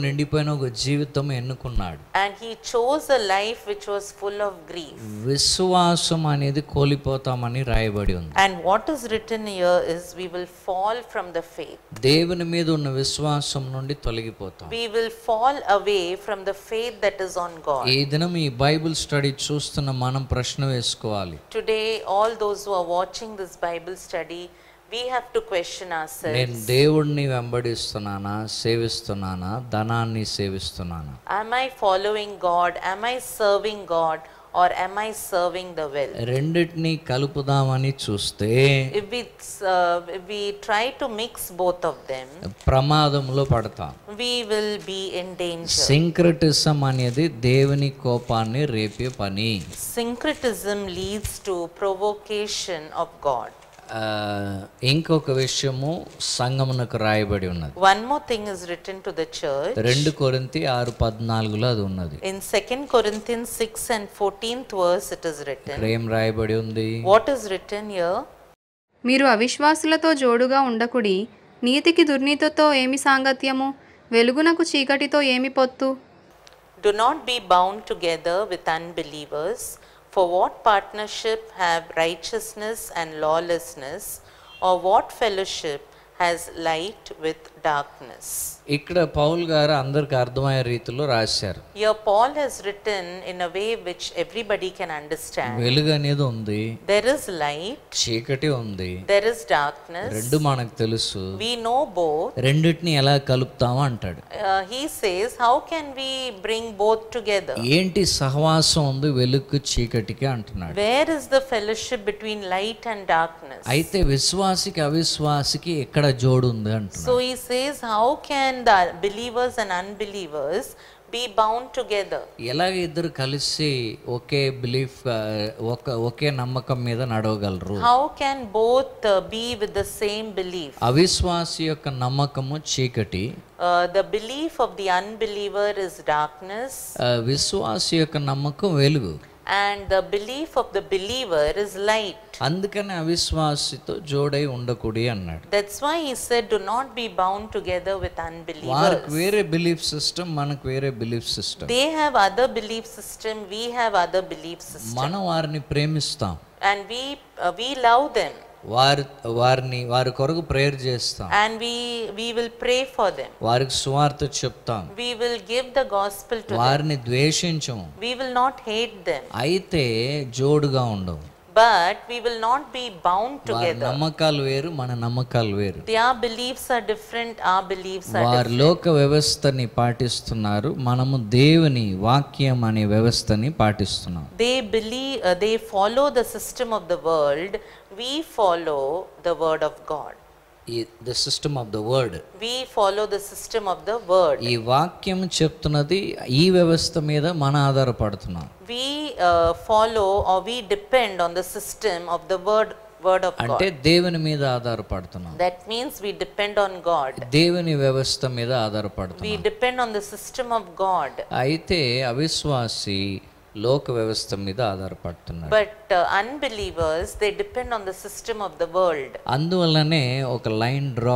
S1: నిండిపోయిన ఒక జీవితం ఎన్నుకున్నాడు
S2: and he chose a life which was full of grief
S1: విశ్వాసం అనేది కోల్పోతామని రాయబడి ఉంది
S2: and what is written here is we will fall from the faith
S1: దేవుని మీద ఉన్న విశ్వాసం నుండి తొలగిపోతాం
S2: we will fall away from the faith that is on god ఈ
S1: దినం ఈ బైబిల్ స్టడీ చూస్తున్న మనం ప్రశ్న వేసుకోవాలి
S2: today all those who are watching this bible study we have to question ourselves నేను
S1: దేవుణ్ణి వెంబడిస్తున్నానా సేవిస్తున్నానా ధనాన్ని సేవిస్తున్నానా
S2: am i following god am i serving god or am i serving the will
S1: రెండిటిని కలుపుదామని చూస్తే
S2: if we uh, we try to mix both of them
S1: ప్రమాదంలో పడతాం
S2: we will be in danger
S1: syncretism అనేది దేవుని కోపాన్ని రేపే పని
S2: syncretism leads to provocation of god
S1: ఇంకొక విషయము సంగమునకు రాయబడి ఉన్నది
S2: one more thing is written to the church రెండు
S1: కొరింతి ఆరు పద్నాలుగులో అది ఉన్నది
S2: in second Corinthian six and fourteenth verse it is written ఏం రాయబడి ఉంది వాట్ ఇస్ రిటన్ యర్
S4: మీరు అవిశ్వాసులతో జోడుగా ఉండకుడి నీతికి దుర్నీతితో ఏమి సాంగత్యము వెలుగునకు చీకటితో ఏమి పొత్తు
S2: do not be bound together with unbelievers For what partnership have righteousness and lawlessness, or what fellowship has light with darkness?
S1: ఇక్కడ పౌల్ గారు అందరికి అర్థమయ్యే రీతిలో రాశారు
S2: your Paul has written in a way which everybody can understand
S1: వెలుగు అనేది ఉంది
S2: there is light
S1: చీకటి ఉంది
S2: దెర్ ఇస్ డార్క్నెస్ రెండు
S1: మనకు తెలుసు వి
S2: నో బోత్
S1: రెండిటిని ఎలా కలుపుతామో అంటాడు
S2: he says how can we bring both together
S1: ఏంటి సహవాసం ఉంది వెలుగు చీకటికి అంటున్నాడు
S2: where is the fellowship between light and darkness
S1: అయితే విశ్వాసికి అవిశ్వాసికి ఎక్కడ జోడు ఉంది అంటున్నాడు
S2: so he says how can the believers and unbelievers be bound together
S1: ఎలాగ ఇద్దరు కలిసి ఒకే బిలీఫ్ ఒక ఒకే నమ్మకం మీద నడవగలరు
S2: how can both uh, be with the same belief
S1: అవిశ్వాసి యొక్క నమ్మకము చీకటి
S2: the belief of the unbeliever is darkness
S1: విశ్వాసి యొక్క నమ్మకం వెలుగు
S2: and the belief of the believer is light అందుకనే that's why he said do not be bound together with unbelievers వారికి వేరే
S1: belief system, మనకు వేరే belief system. they
S2: have other belief system we have other belief system
S1: మనం వారిని ప్రేమిస్తాం
S2: and we uh, we love them
S1: వారి వారిని వారి కొరకు ప్రేయర్ చేస్తాం
S2: and we we will pray for them
S1: వారికి సువార్త చెప్తాం
S2: we will give the gospel to
S1: వారిని ద్వేషించం
S2: we will not hate them
S1: అయితే జోడుగా ఉండం
S2: but we will not be bound together
S1: నమ్మకాలు వేరు మన నమ్మకాలు వేరు
S2: their beliefs are different our beliefs are వారు
S1: లోక వ్యవస్థని పాటిస్తున్నారు మనము దేవుని వాక్యం అనే వ్యవస్థని పాటిస్తున్నాం
S2: they believe uh, they follow the system of the world we follow the word of God.
S1: The system of the word.
S2: We follow the system of the word.
S1: ये वाक्यम चप्तनदि ये व्यवस्था में इधर आधार पढ़तना.
S2: We uh, follow or we depend on the system of the word word of God. अंते
S1: देवन में आधार पढ़तना.
S2: That means we depend on God.
S1: देवनी व्यवस्था में आधार पढ़तना. We
S2: depend on the system of God.
S1: आयते अविश्वासी లోక వ్యవస్థ మీద ఆధారపడుతున్నారు
S2: but unbelievers they depend on the system of the world
S1: అందువల్లనే ఒక లైన్ డ్రా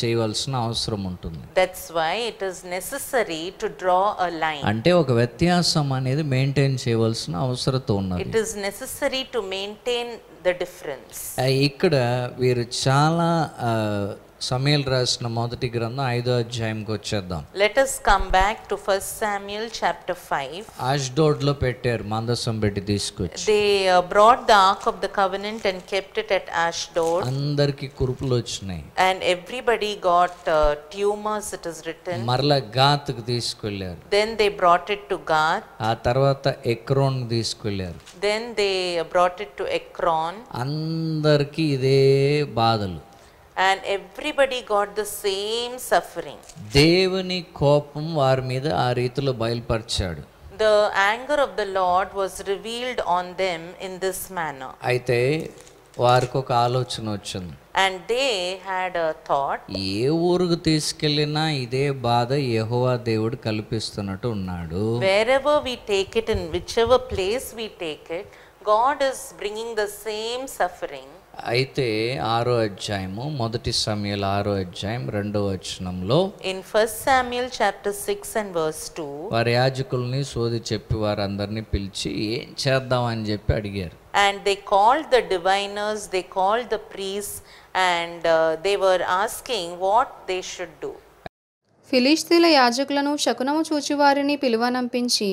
S1: చేయవలసిన అవసరం ఉంటుంది
S2: that's why it is necessary to draw a line
S1: అంటే ఒక వ్యత్యాసం అనేది మెయింటైన్ చేయవలసిన అవసరత ఉన్నది it
S2: is necessary to maintain the difference
S1: ఇక్కడ వీరు చాలా సమీల్ రాసిన మొదటి గ్రంథం ఐదో అధ్యాయంకి వచ్చేద్దాం
S2: let us come back to first Samuel chapter 5
S1: Ashdod లో పెట్టారు మందసం పెట్టి తీసుకొచ్చి
S2: they brought the ark of the covenant and kept it at Ashdod
S1: అందరికి కురుపులు వచ్చినాయి
S2: and everybody got tumors it is written మరలా
S1: గాత్ కు తీసుకెళ్లారు
S2: then they brought it to Gath
S1: ఆ తర్వాత ఎక్రోన్ తీసుకెళ్లారు
S2: then they brought it to Ekron
S1: అందరికి ఇదే బాధలు
S2: and everybody got the same suffering. The anger of the Lord was revealed on them in this manner.
S1: అయితే వారికి ఒక ఆలోచన వచ్చింది.
S2: And they had a thought. Wherever we take it in whichever place we take it God is bringing the same suffering.
S1: అయితే ఆరో అధ్యాయము మొదటి సమయల ఆరో అధ్యాయం రెండో వచనంలో
S2: in first Samuel chapter six and verse two వారి
S1: యాజకుల్ని సోది చెప్పి వారందరినీ పిలిచి ఏం చేద్దాం అని చెప్పి అడిగారు
S2: and they call the diviners they call the priests and they were asking what they should do
S4: ఫిలిస్తీన్ల యాజకులను శకునము చూచివారిని పిలువనంపించి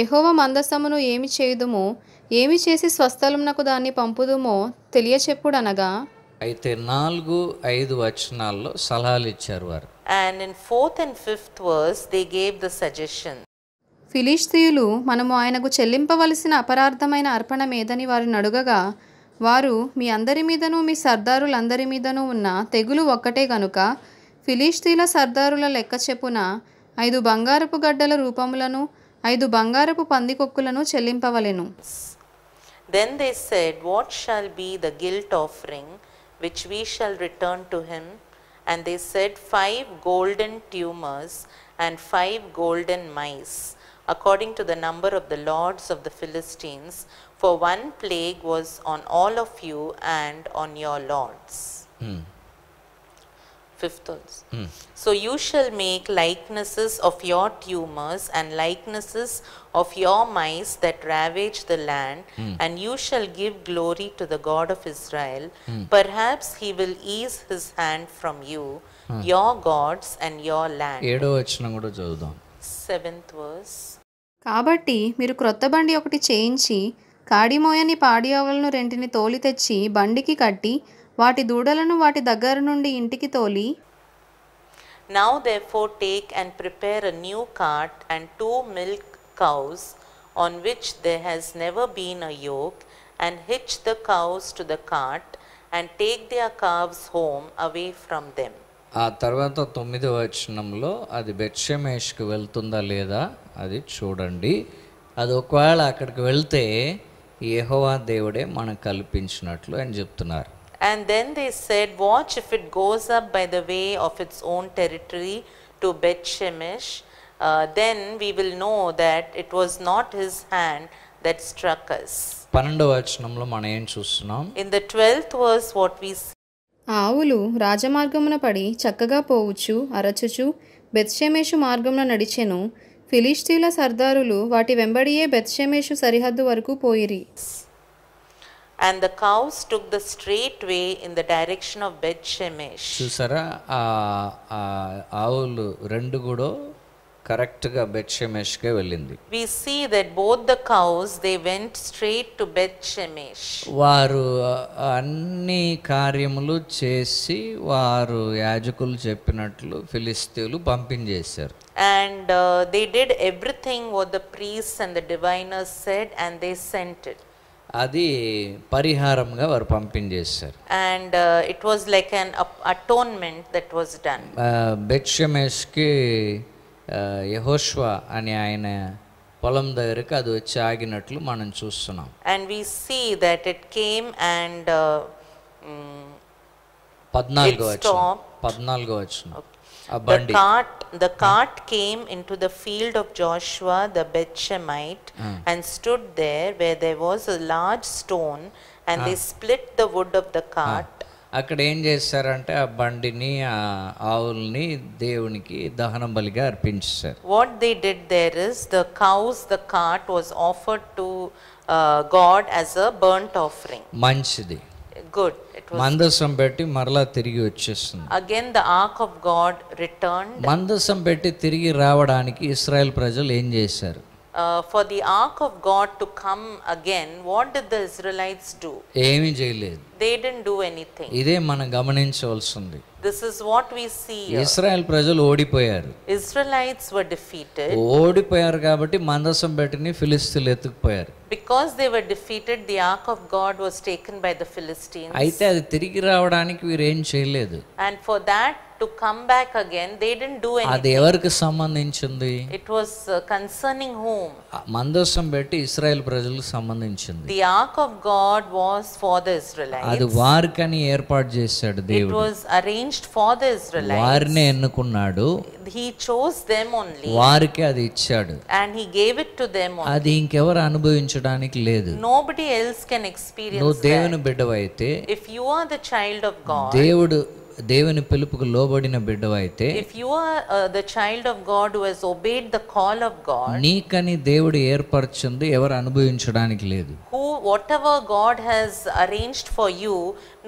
S4: ఎహోవ మందసమును ఏమి చేయుదుమో ఏమి చేసి నాకు దాన్ని పంపుదుమో తెలియచెప్పుడనగా
S1: అయితే
S2: నాలుగు ఐదు వచనాల్లో సలహాలు ఇచ్చారు వారు and in fourth and fifth verse they gave the suggestion
S4: ఫిలిస్తీయులు మనము ఆయనకు చెల్లింపవలసిన అపరార్థమైన మీదని వారిని అడుగగా వారు మీ అందరి మీదను మీ సర్దారులందరి మీదనూ ఉన్న తెగులు ఒక్కటే గనుక ఫిలిస్తీల సర్దారుల లెక్క చెప్పున ఐదు బంగారపు గడ్డల రూపములను ఐదు బంగారపు పందికొక్కులను చెల్లింపవలెను
S2: Then they said, What shall be the guilt offering which we shall return to him? And they said, Five golden tumors and five golden mice, according to the number of the lords of the Philistines, for one plague was on all of you and on your lords. Hmm fifth also. Mm. So, you shall make likenesses of your tumors and likenesses of your mice that ravage the land mm. and you shall give glory to the God of Israel. Mm. Perhaps he will ease his hand from you, hmm. your gods and your
S4: land.
S2: Seventh verse.
S4: కాబట్టి మీరు క్రొత్త బండి ఒకటి చేయించి కాడిమోయని పాడియావలను రెంటిని తోలి తెచ్చి బండికి కట్టి వాటి దూడలను వాటి దగ్గర నుండి ఇంటికి తోలి
S2: now they for take and prepare a new cart and two milk cows on which they has never been a yoke hitch the cows to the the and take take ఆ cows home away from them
S1: ఆ తర్వాత తొమ్మిదవ వచనంలో అది బెత్షమేష్కి వెళ్తుందా లేదా అది చూడండి అది ఒకవేళ అక్కడికి వెళ్తే యహోవా దేవుడే మనకు కల్పించినట్లు అని చెప్తున్నారు
S2: and then they said watch if it goes up by the way of its own territory to Beth Shemesh uh, then we will know that it was not his hand that struck us
S1: In the twelfth verse, what
S2: we. see. Twelfth verse what we
S4: ఆవులు రాజమార్గమున పడి చక్కగా పోవచ్చు అరచుచు బెత్షేమేషు మార్గమున నడిచెను ఫిలిస్తీన్ల సర్దారులు వాటి వెంబడియే బెత్షేమేషు సరిహద్దు వరకు పోయిరి
S2: and the cows took the straight way in the direction of Beth Shemesh.
S1: Chusara, Aul Rendu Gudo, correct Beth Shemesh Kevalindi.
S2: We see that both the cows they went straight to Beth Shemesh.
S1: Varu Anni Kariamulu Chesi, Varu Yajakul Chepinatlu, Philistilu, Pumpin Jeser.
S2: And uh, they did everything what the priests and the diviners said and they sent it. అది
S1: పరిహారంగా వారు పంపించేశారు
S2: and it was like an atonement that was done
S1: బెట్షమేష్కి యహోష్వా అని ఆయన పొలం దగ్గరికి అది వచ్చి ఆగినట్లు మనం చూస్తున్నాం
S2: and we see that it came and పద్నాలుగో వచ్చిన
S1: పద్నాలుగో వచ్చిన బండి
S2: cart the cart came into the field of Joshua the Betshemite mm. and stood there where there was a large stone and ah. they split the wood of the ah. cart.
S1: అక్కడ ఏం చేశారంటే ఆ బండిని ఆ ఆవుల్ని దేవునికి దహన బలిగా అర్పించారు
S2: what they did there is the cows the cart was offered to God as a burnt offering మంచిది గుడ్
S1: మందసం పెట్టి మరలా తిరిగి వచ్చేస్తుంది
S2: again the ark of God return
S1: మందసం పెట్టి తిరిగి రావడానికి ఇస్రాయెల్ ప్రజలు ఏం చేశారు
S2: for the ark of God to come again what did the Israelites do
S1: ఏమీ చేయలేదు
S2: దే డిడ్ంట్ డు ఎనీథింగ్
S1: ఇదే మనం గమనించవలసింది
S2: this is what we see
S1: Israel ప్రజలు ఓడిపోయారు
S2: ఇజ్రాయెలైట్స్ వర్ డిఫీటెడ్
S1: ఓడిపోయారు కాబట్టి మందసం పెట్టిని ఫిలిస్తీన్లు ఎత్తుకుపోయారు
S2: because they were defeated the ark of god was taken by the philistines and for that to come back again they didn't do anything అది
S1: ఎవరికి సంబంధించింది
S2: it was uh, concerning whom the ark of god was for the israelites అది
S1: వారికని ఏర్పాటు చేశాడు it was
S2: arranged for the israelites he chose them only and he gave it to them
S1: only అనుభవించడానికి లేదు
S2: nobody else can నువ్వు
S1: దేవుని బిడ్డవైతే
S2: if you are the child of God
S1: దేవుడు దేవుని పిలుపుకు లోబడిన బిడ్డ అయితే if
S2: you are the child of God who has obeyed the call of God
S1: నీకని దేవుడు ఏర్పరిచింది ఎవరు అనుభవించడానికి లేదు
S2: who whatever God has arranged for you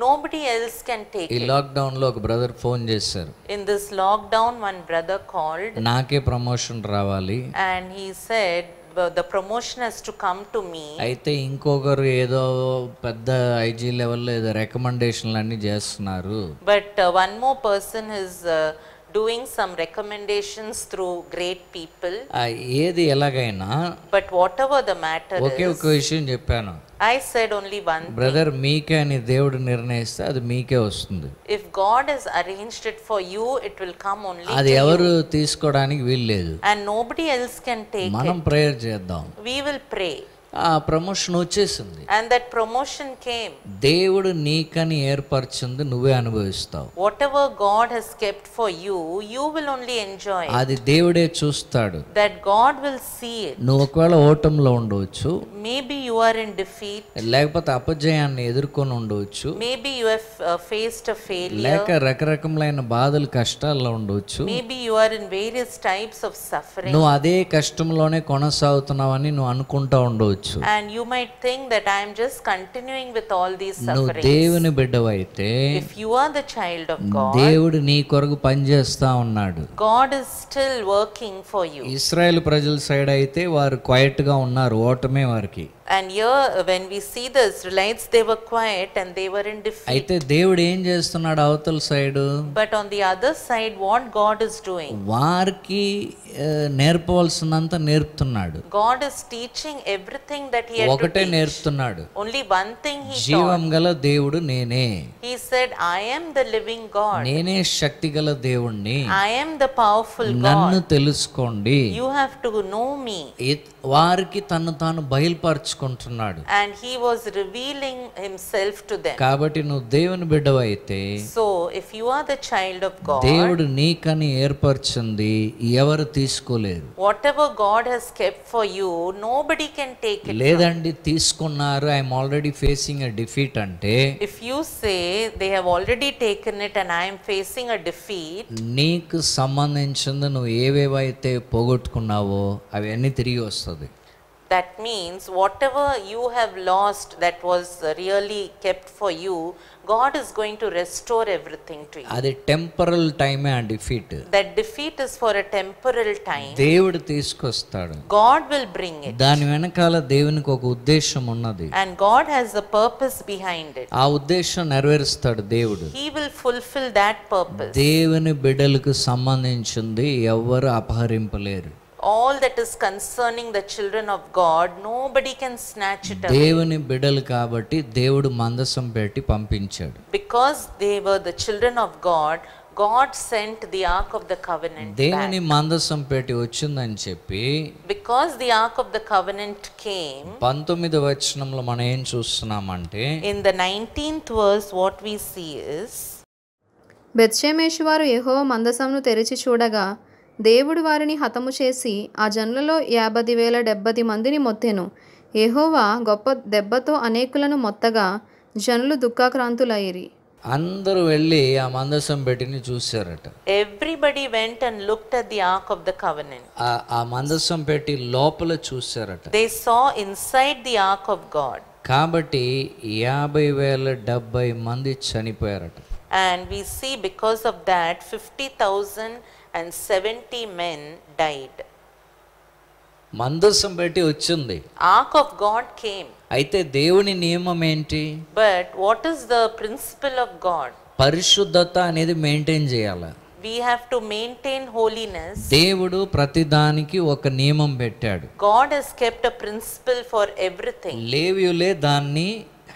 S2: nobody else can take ఈ
S1: లాక్ డౌన్ లో ఒక బ్రదర్ ఫోన్ చేశారు
S2: in this lockdown one brother called
S1: నాకే ప్రమోషన్ రావాలి
S2: and he said the promotion has to come to me
S1: అయితే ఇంకొకరు ఏదో పెద్ద ఐజీ లెవెల్లో ఏదో రికమెండేషన్లు అన్ని చేస్తున్నారు
S2: but uh, one more person is uh, doing some recommendations through great people
S1: ఏది ఎలాగైనా
S2: but whatever the matter okay okay Okay,
S1: question, చెప్పాను
S2: I said only one
S1: Brother, thing. Brother,
S2: if God has arranged it for you, it will come only that
S1: to you.
S2: And nobody else can take Manam
S1: prayer Prayer
S2: we will pray.
S1: ఆ promotion వచ్చేసింది
S2: and that promotion came
S1: దేవుడు నీకని ఏర్పరిచింది నువ్వే అనుభవిస్తావు
S2: whatever God has kept for you you will only enjoy
S1: అది దేవుడే చూస్తాడు
S2: that God will see it
S1: నువ్వు ఒకవేళ ఓటంలో ఉండవచ్చు
S2: maybe you are in defeat
S1: లేకపోతే అపజయాన్ని ఎదుర్కొని ఉండవచ్చు
S2: maybe you have faced a failure లేక
S1: రకరకములైన బాధలు కష్టాల్లో ఉండవచ్చు maybe
S2: you are in various types of suffering నువ్వు అదే
S1: కష్టంలోనే కొనసాగుతున్నావని నువ్వు అనుకుంటా ఉండవచ్చు
S2: and you might think that i am just continuing with all these sufferings దేవుని
S1: బిడ్డవైతే if
S2: you are the child of god
S1: దేవుడు నీ కొరకు పని చేస్తా ఉన్నాడు
S2: god is still working for you
S1: Israel ప్రజల సైడ్ అయితే వారు క్వైట్ గా ఉన్నారు ఓటమే వారికి
S2: and here when we see the Israelites, they were quiet and they were in defeat. But on the other side, what God is doing? God is teaching everything that he
S1: had
S2: Only one thing he
S1: taught.
S2: He said, I am the living God.
S1: నేనే శక్తి I
S2: am the powerful God. You have to know me.
S1: వారికి తను తాను బయలుపరచు తెలుసుకుంటున్నాడు
S2: and he was revealing himself to them
S1: కాబట్టి నువ్వు దేవుని బిడ్డవైతే so
S2: if you are the child of God దేవుడు
S1: నీకని ఏర్పర్చింది ఎవరు తీసుకోలేరు
S2: whatever God has kept for you nobody can take it లేదండి
S1: తీసుకున్నారు I am already facing a defeat అంటే
S2: if you say they have already taken it and I am facing a defeat
S1: నీకు సంబంధించింది నువ్వు ఏవేవైతే పోగొట్టుకున్నావో అవన్నీ తిరిగి వస్తుంది
S2: That means whatever you have lost that was really kept for you, God is going to restore everything to you. అది
S1: temporal time and defeat.
S2: That defeat is for a temporal time.
S1: దేవుడు తీసుకొస్తాడు.
S2: God will bring it.
S1: దాని వెనకాల దేవునికి ఒక ఉద్దేశం ఉన్నది.
S2: And God has a purpose behind it.
S1: ఆ ఉద్దేశం నెరవేరుస్తాడు దేవుడు.
S2: He will fulfill that purpose. దేవుని
S1: బిడ్డలకు సంబంధించింది ఎవరు అపహరింపలేరు.
S2: all that is concerning the children of God, nobody can snatch it away. దేవుని
S1: బిడ్డలు కాబట్టి దేవుడు మందసం పెట్టి పంపించాడు.
S2: Because they were the children of God, God sent the ark of the covenant. దేవుని
S1: మందసం పెట్టి వచ్చిందని చెప్పి
S2: because the ark of the covenant came
S1: 19వ వచనంలో
S2: మనం ఏం చూస్తున్నామంటే in the 19th verse what we see is
S4: బెత్షెమేషు వారు యెహోవా మందసమును తెరిచి చూడగా దేవుడు వారిని హతము చేసి ఆ జనులలో యాభై వేల డెబ్బది మందిని మొత్తెను ఏహోవా గొప్ప దెబ్బతో అనేకులను మొత్తగా జనులు దుఃఖాక్రాంతులయ్యి
S1: అందరూ వెళ్ళి ఆ మందసం పెట్టిని చూశారట
S2: everybody went and looked at the ark of the covenant
S1: ఆ మందసం పెట్టి లోపల చూశారట
S2: they saw inside the ark of God
S1: కాబట్టి యాభై వేల డెబ్బై మంది చనిపోయారట
S2: and we see because of that fifty thousand and seventy men died
S1: మందసం బట్టి వచ్చింది
S2: ఆక్ ఆఫ్ గాడ్ కేమ్
S1: అయితే దేవుని నియమం ఏంటి
S2: but what is the principle of God
S1: పరిశుద్ధత అనేది మెయింటైన్ చేయాలి
S2: we have to maintain holiness దేవుడు
S1: ప్రతి దానికి ఒక నియమం పెట్టాడు
S2: God has kept a principle for everything
S1: లేవ్ లే దాన్ని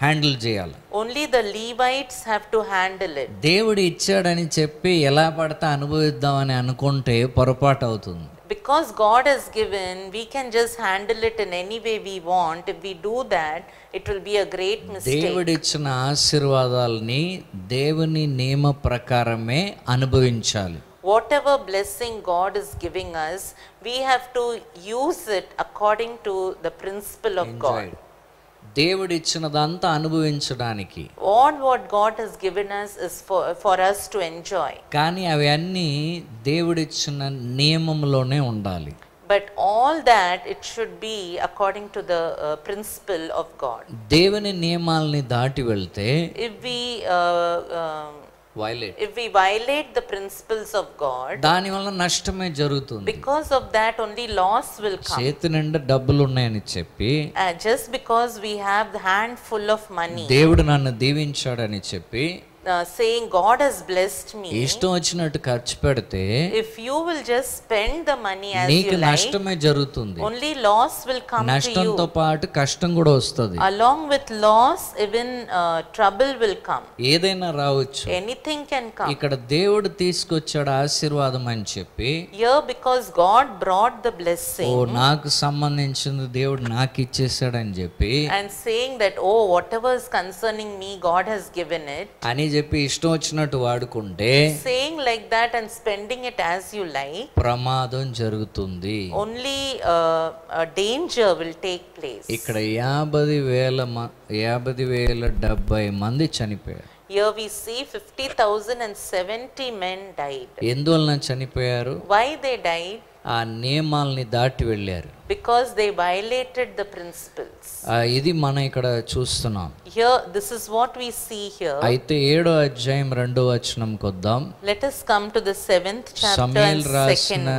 S1: హ్యాండిల్ చేయాలి
S2: only the Levites have to handle it
S1: దేవుడు ఇచ్చాడని చెప్పి ఎలా పడతా అనుభవిద్దామని అనుకుంటే
S2: because God has given, we can just handle it in any way we want. If we do that, it will be a great mistake. whatever blessing God is giving us, we have to use it according to the principle of God.
S1: దేవుడు ఇచ్చినదంతా అనుభవించడానికి
S2: all what God has given us is for for us to enjoy
S1: కానీ అవన్నీ దేవుడు ఇచ్చిన నియమంలోనే ఉండాలి
S2: but all that it should be according to the principle of God
S1: దేవుని నియమాలని దాటి వెళ్తే
S2: if we violate if we violate the principles of god because of that only loss will come చేతి
S1: నిండా డబ్బులు ఉన్నాయని చెప్పి
S2: uh, just because we have the handful of money దేవుడు
S1: నన్ను దీవించాడని చెప్పి
S2: saying God has blessed me. ఇష్టం
S1: వచ్చినట్టు ఖర్చు పెడితే
S2: if you will just spend the money as you like నీకు నష్టమే
S1: జరుగుతుంది only
S2: loss will come to you నష్టంతో
S1: పాటు కష్టం కూడా వస్తుంది
S2: along with loss even uh, trouble will come ఏదైనా రావచ్చు anything can come
S1: ఇక్కడ దేవుడు తీసుకొచ్చాడు ఆశీర్వాదం అని చెప్పి
S2: here because God brought the blessing ఓ
S1: నాకు సంబంధించింది దేవుడు నాకు ఇచ్చేసాడు అని చెప్పి
S2: and saying that oh whatever is concerning me God has given it
S1: అని చెప్పి ఇష్టం వచ్చినట్టు వాడుకుంటే
S2: saying like that and spending it as you like
S1: ప్రమాదం జరుగుతుంది
S2: only danger will take place ఇక్కడ
S1: యాభై వేల యాభై వేల డెబ్బై మంది చనిపోయారు
S2: Here we see 50,070 men died.
S1: ఎందువలన చనిపోయారు?
S2: Why they died?
S1: ఆ నియమాల్ని దాటి వెళ్ళారు
S2: because they violated the principles
S1: ఇది మనం ఇక్కడ చూస్తున్నాం
S2: here this is what we see here
S1: అయితే ఏడో అధ్యాయం రెండో వచనం కొద్దాం
S2: let us come to the 7th chapter and రాసిన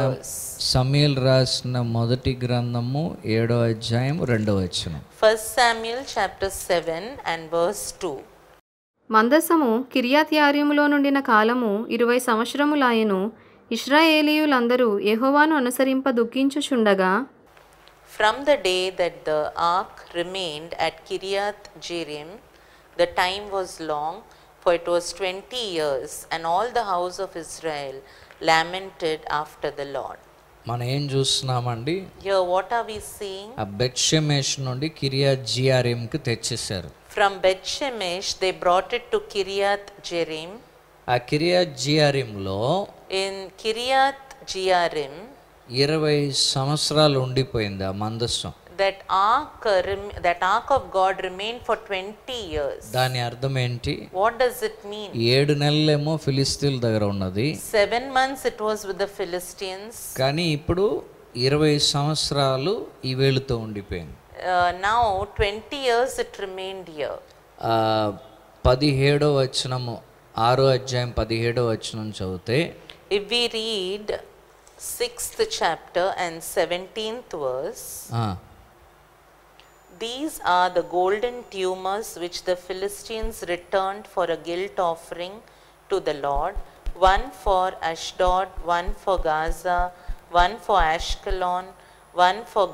S1: సమీల్ రాసిన మొదటి గ్రంథము ఏడో అధ్యాయం రెండో వచనం
S2: first Samuel chapter 7 and verse 2
S4: మందసము కిర్యాత్ నుండిన కాలము ఇరవై సంవత్సరములాయను యెహోవాను అనుసరింప దుఃఖించుచుండగా
S2: From the day that the ark remained at Kiryat Jearim, the time was long, for it was twenty years, and all the house of Israel lamented after the Lord.
S1: మనం ఏం చూస్తున్నామండి
S2: here what are we seeing ఆ
S1: Beth Shemesh నుండి Kiriath Jearim కి తెచ్చేశారు
S2: from Beth Shemesh they brought it to Kiriath Jearim
S1: uh Kiriath జియారిమ్ లో
S2: in Kiryat Jearim
S1: ఇరవై సంవత్సరాలు ఉండిపోయింది ఆ
S2: that ark that ark of god remained for 20 years what does it mean 7 months it was with the philistines
S1: కానీ ఇప్పుడు uh,
S2: now 20 years it remained here
S1: పదిహేడో వచనము ఆరో అధ్యాయం పదిహేడో వచనం చదివితే
S2: if we read 6th chapter and 17th verse, These are the golden tumors which the Philistines returned for a guilt offering to the Lord, one for Ashdod, one for Gaza, one for Ashkelon,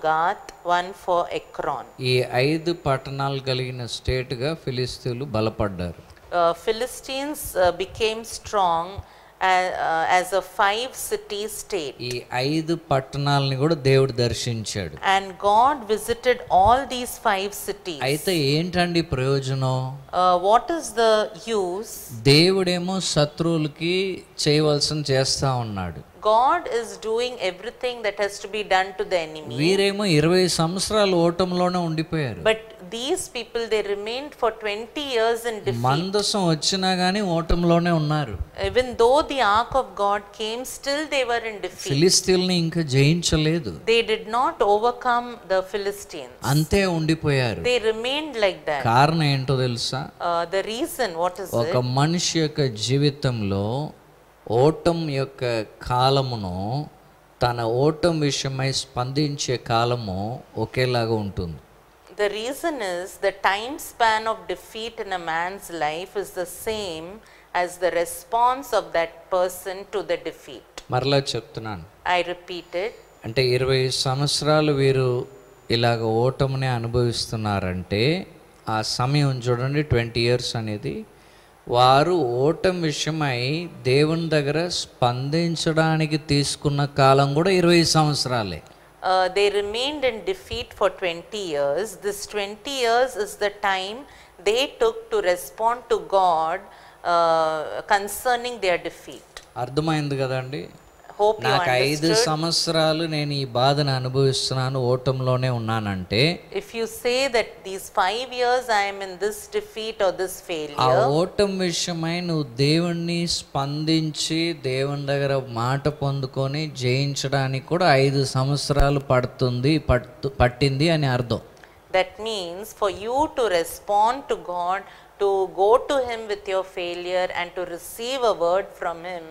S2: Gath, one for Ekron. For Ekron
S1: ఈ ఐదు పట్టణాలు కలిగిన స్టేట్గా ఫిలిస్తీన్లు uh, philistines
S2: ఫిలిస్టీన్స్ uh, became strong. Uh, as a five city state. ఈ
S1: ఐదు పట్టణాలను కూడా దేవుడు దర్శించాడు.
S2: And God visited all these five cities. అయితే ఏంటండి ప్రయోజనం? Uh, what is the use?
S1: దేవుడేమో శత్రులకి చేయవలసిన చేస్తా ఉన్నాడు.
S2: God is doing everything that has to be done to the enemy.
S1: వీరేమో 20 సంవత్సరాలు ఓటమిలోనే ఉండిపోయారు.
S2: But these people they remain for twenty years in defeat
S1: మందసం వచ్చినా గానీ ఓటంలోనే ఉన్నారు
S2: even though the ark of God came still they were in defeat ఫిలిస్తీన్లని
S1: ఇంకా జయించలేదు
S2: they did not overcome the Philistines
S1: అంతే ఉండిపోయారు
S2: దే రిమైన్డ్ లైక్ దట్
S1: కారణం ఏంటో తెలుసా
S2: ద రీజన్ వాట్ ఇస్ ఒక
S1: మనిషి యొక్క జీవితంలో ఓటం యొక్క కాలమును తన ఓటం విషయమై స్పందించే కాలము ఒకేలాగా ఉంటుంది
S2: the reason is the time span of defeat in a man's life is the same as the response of that person to the defeat.
S1: Marla Chaptanan.
S2: I repeat it.
S1: And the Irvay Samasral Viru Ilaga Otamane Anubhavistunarante A Sami Unjodani 20 years Anidi Varu Otam Vishamai Devan Dagara Spandinchadani Tiskuna Kalanguda Irvay Samasrale
S2: uh, they remained in defeat for 20 years. This 20 years is the time they took to respond to God uh, concerning their defeat hope you if you say that these five years I am in this defeat or this failure
S1: స్పందించి దేవుని దగ్గర మాట పొందుకొని జయించడానికి కూడా ఐదు సంవత్సరాలు పడుతుంది పట్టింది అని అర్థం
S2: that means for you to respond to God to go to him with your failure and to receive a word from him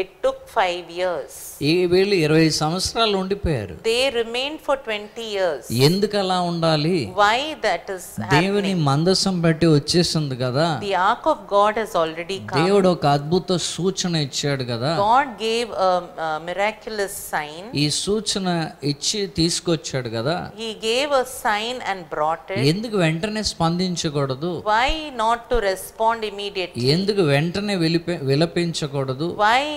S2: it took five years.
S1: ఈ వీళ్ళు ఇరవై సంవత్సరాలు ఉండిపోయారు
S2: They remained for 20 years.
S1: ఎందుకు అలా ఉండాలి
S2: Why that is
S1: దేవుని మందసం బట్టి వచ్చేసింది కదా
S2: The ark of God has already come. దేవుడు
S1: ఒక అద్భుత సూచన ఇచ్చాడు God
S2: gave a, a miraculous sign.
S1: ఈ సూచన ఇచ్చి తీసుకొచ్చాడు కదా
S2: He gave a sign and brought it.
S1: ఎందుకు వెంటనే స్పందించకూడదు
S2: Why not to respond immediately?
S1: ఎందుకు వెంటనే విలపించకూడదు Why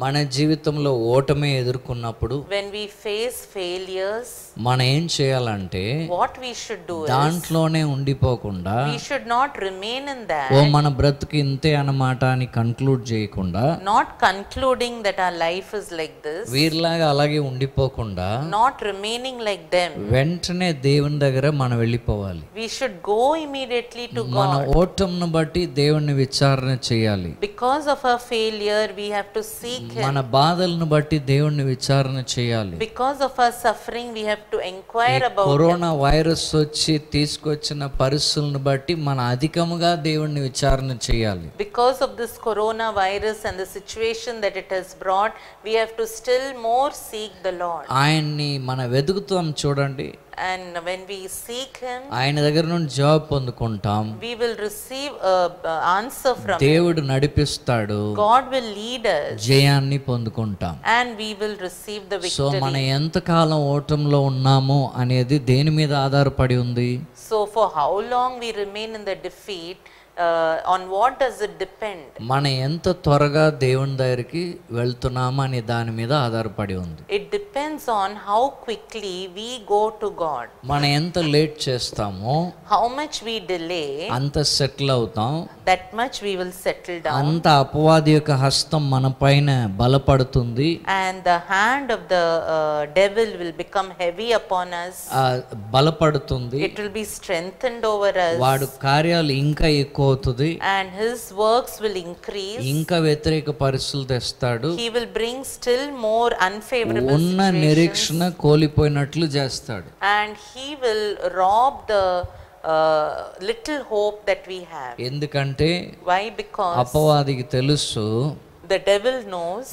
S1: మన జీవితంలో ఓటమి ఎదుర్కొన్నప్పుడు
S2: వెన్ వి ఫేస్ ఫెయిలియర్స్
S1: మనం ఏం చేయాలంటే
S2: వాట్ వి షుడ్ డు దాంట్లోనే
S1: ఉండిపోకుండా we
S2: should not remain in that ఓ
S1: మన బ్రతుకు ఇంతే అన్నమాట అని కన్క్లూడ్ చేయకుండా
S2: not concluding that our life is like this
S1: వీర్లాగా అలాగే ఉండిపోకుండా
S2: నాట్ రిమైనింగ్ లైక్ దెం
S1: వెంటనే దేవుని దగ్గర మనం వెళ్ళిపోవాలి
S2: we should go immediately to మన
S1: ఓటమును బట్టి దేవుణ్ణి విచారణ చేయాలి
S2: because of our failure we have to seek మన
S1: బాధలను బట్టి దేవుణ్ణి విచారణ చేయాలి
S2: because of our suffering we have to enquire about corona
S1: virus వచ్చి తీసుకొచ్చిన పరిస్థితులను బట్టి మన అధికముగా దేవుణ్ణి విచారణ చేయాలి
S2: because of this corona virus and the situation that it has brought we have to still more seek the Lord
S1: ఆయన్ని మన వెదుగుతాం చూడండి
S2: and when we seek him we will receive a, answer from
S1: దేవుడు god
S2: will lead us జయాన్ని
S1: పొందుకుంటాం
S2: and we will receive the victory so మనం ఎంత so for how long we remain in the defeat uh, on what does it depend? It depends on how quickly we go to God.
S1: మన
S2: how much we delay
S1: అంత
S2: much we will settle down and the hand of the uh, devil will become heavy upon us
S1: it
S2: will be strengthened over us వాడు
S1: కార్యాలు ఇంకా ఎక్కువ అవుతుంది
S2: and his works will increase
S1: ఇంకా వ్యతిరేక పరిస్థితులు తెస్తాడు he
S2: will bring still more unfavorable ఉన్న నిరీక్షణ
S1: కోల్పోయినట్లు చేస్తాడు
S2: and he will rob the little hope that we have ఎందుకంటే వై బికాజ్
S1: అపవాదికి తెలుసు
S2: The devil knows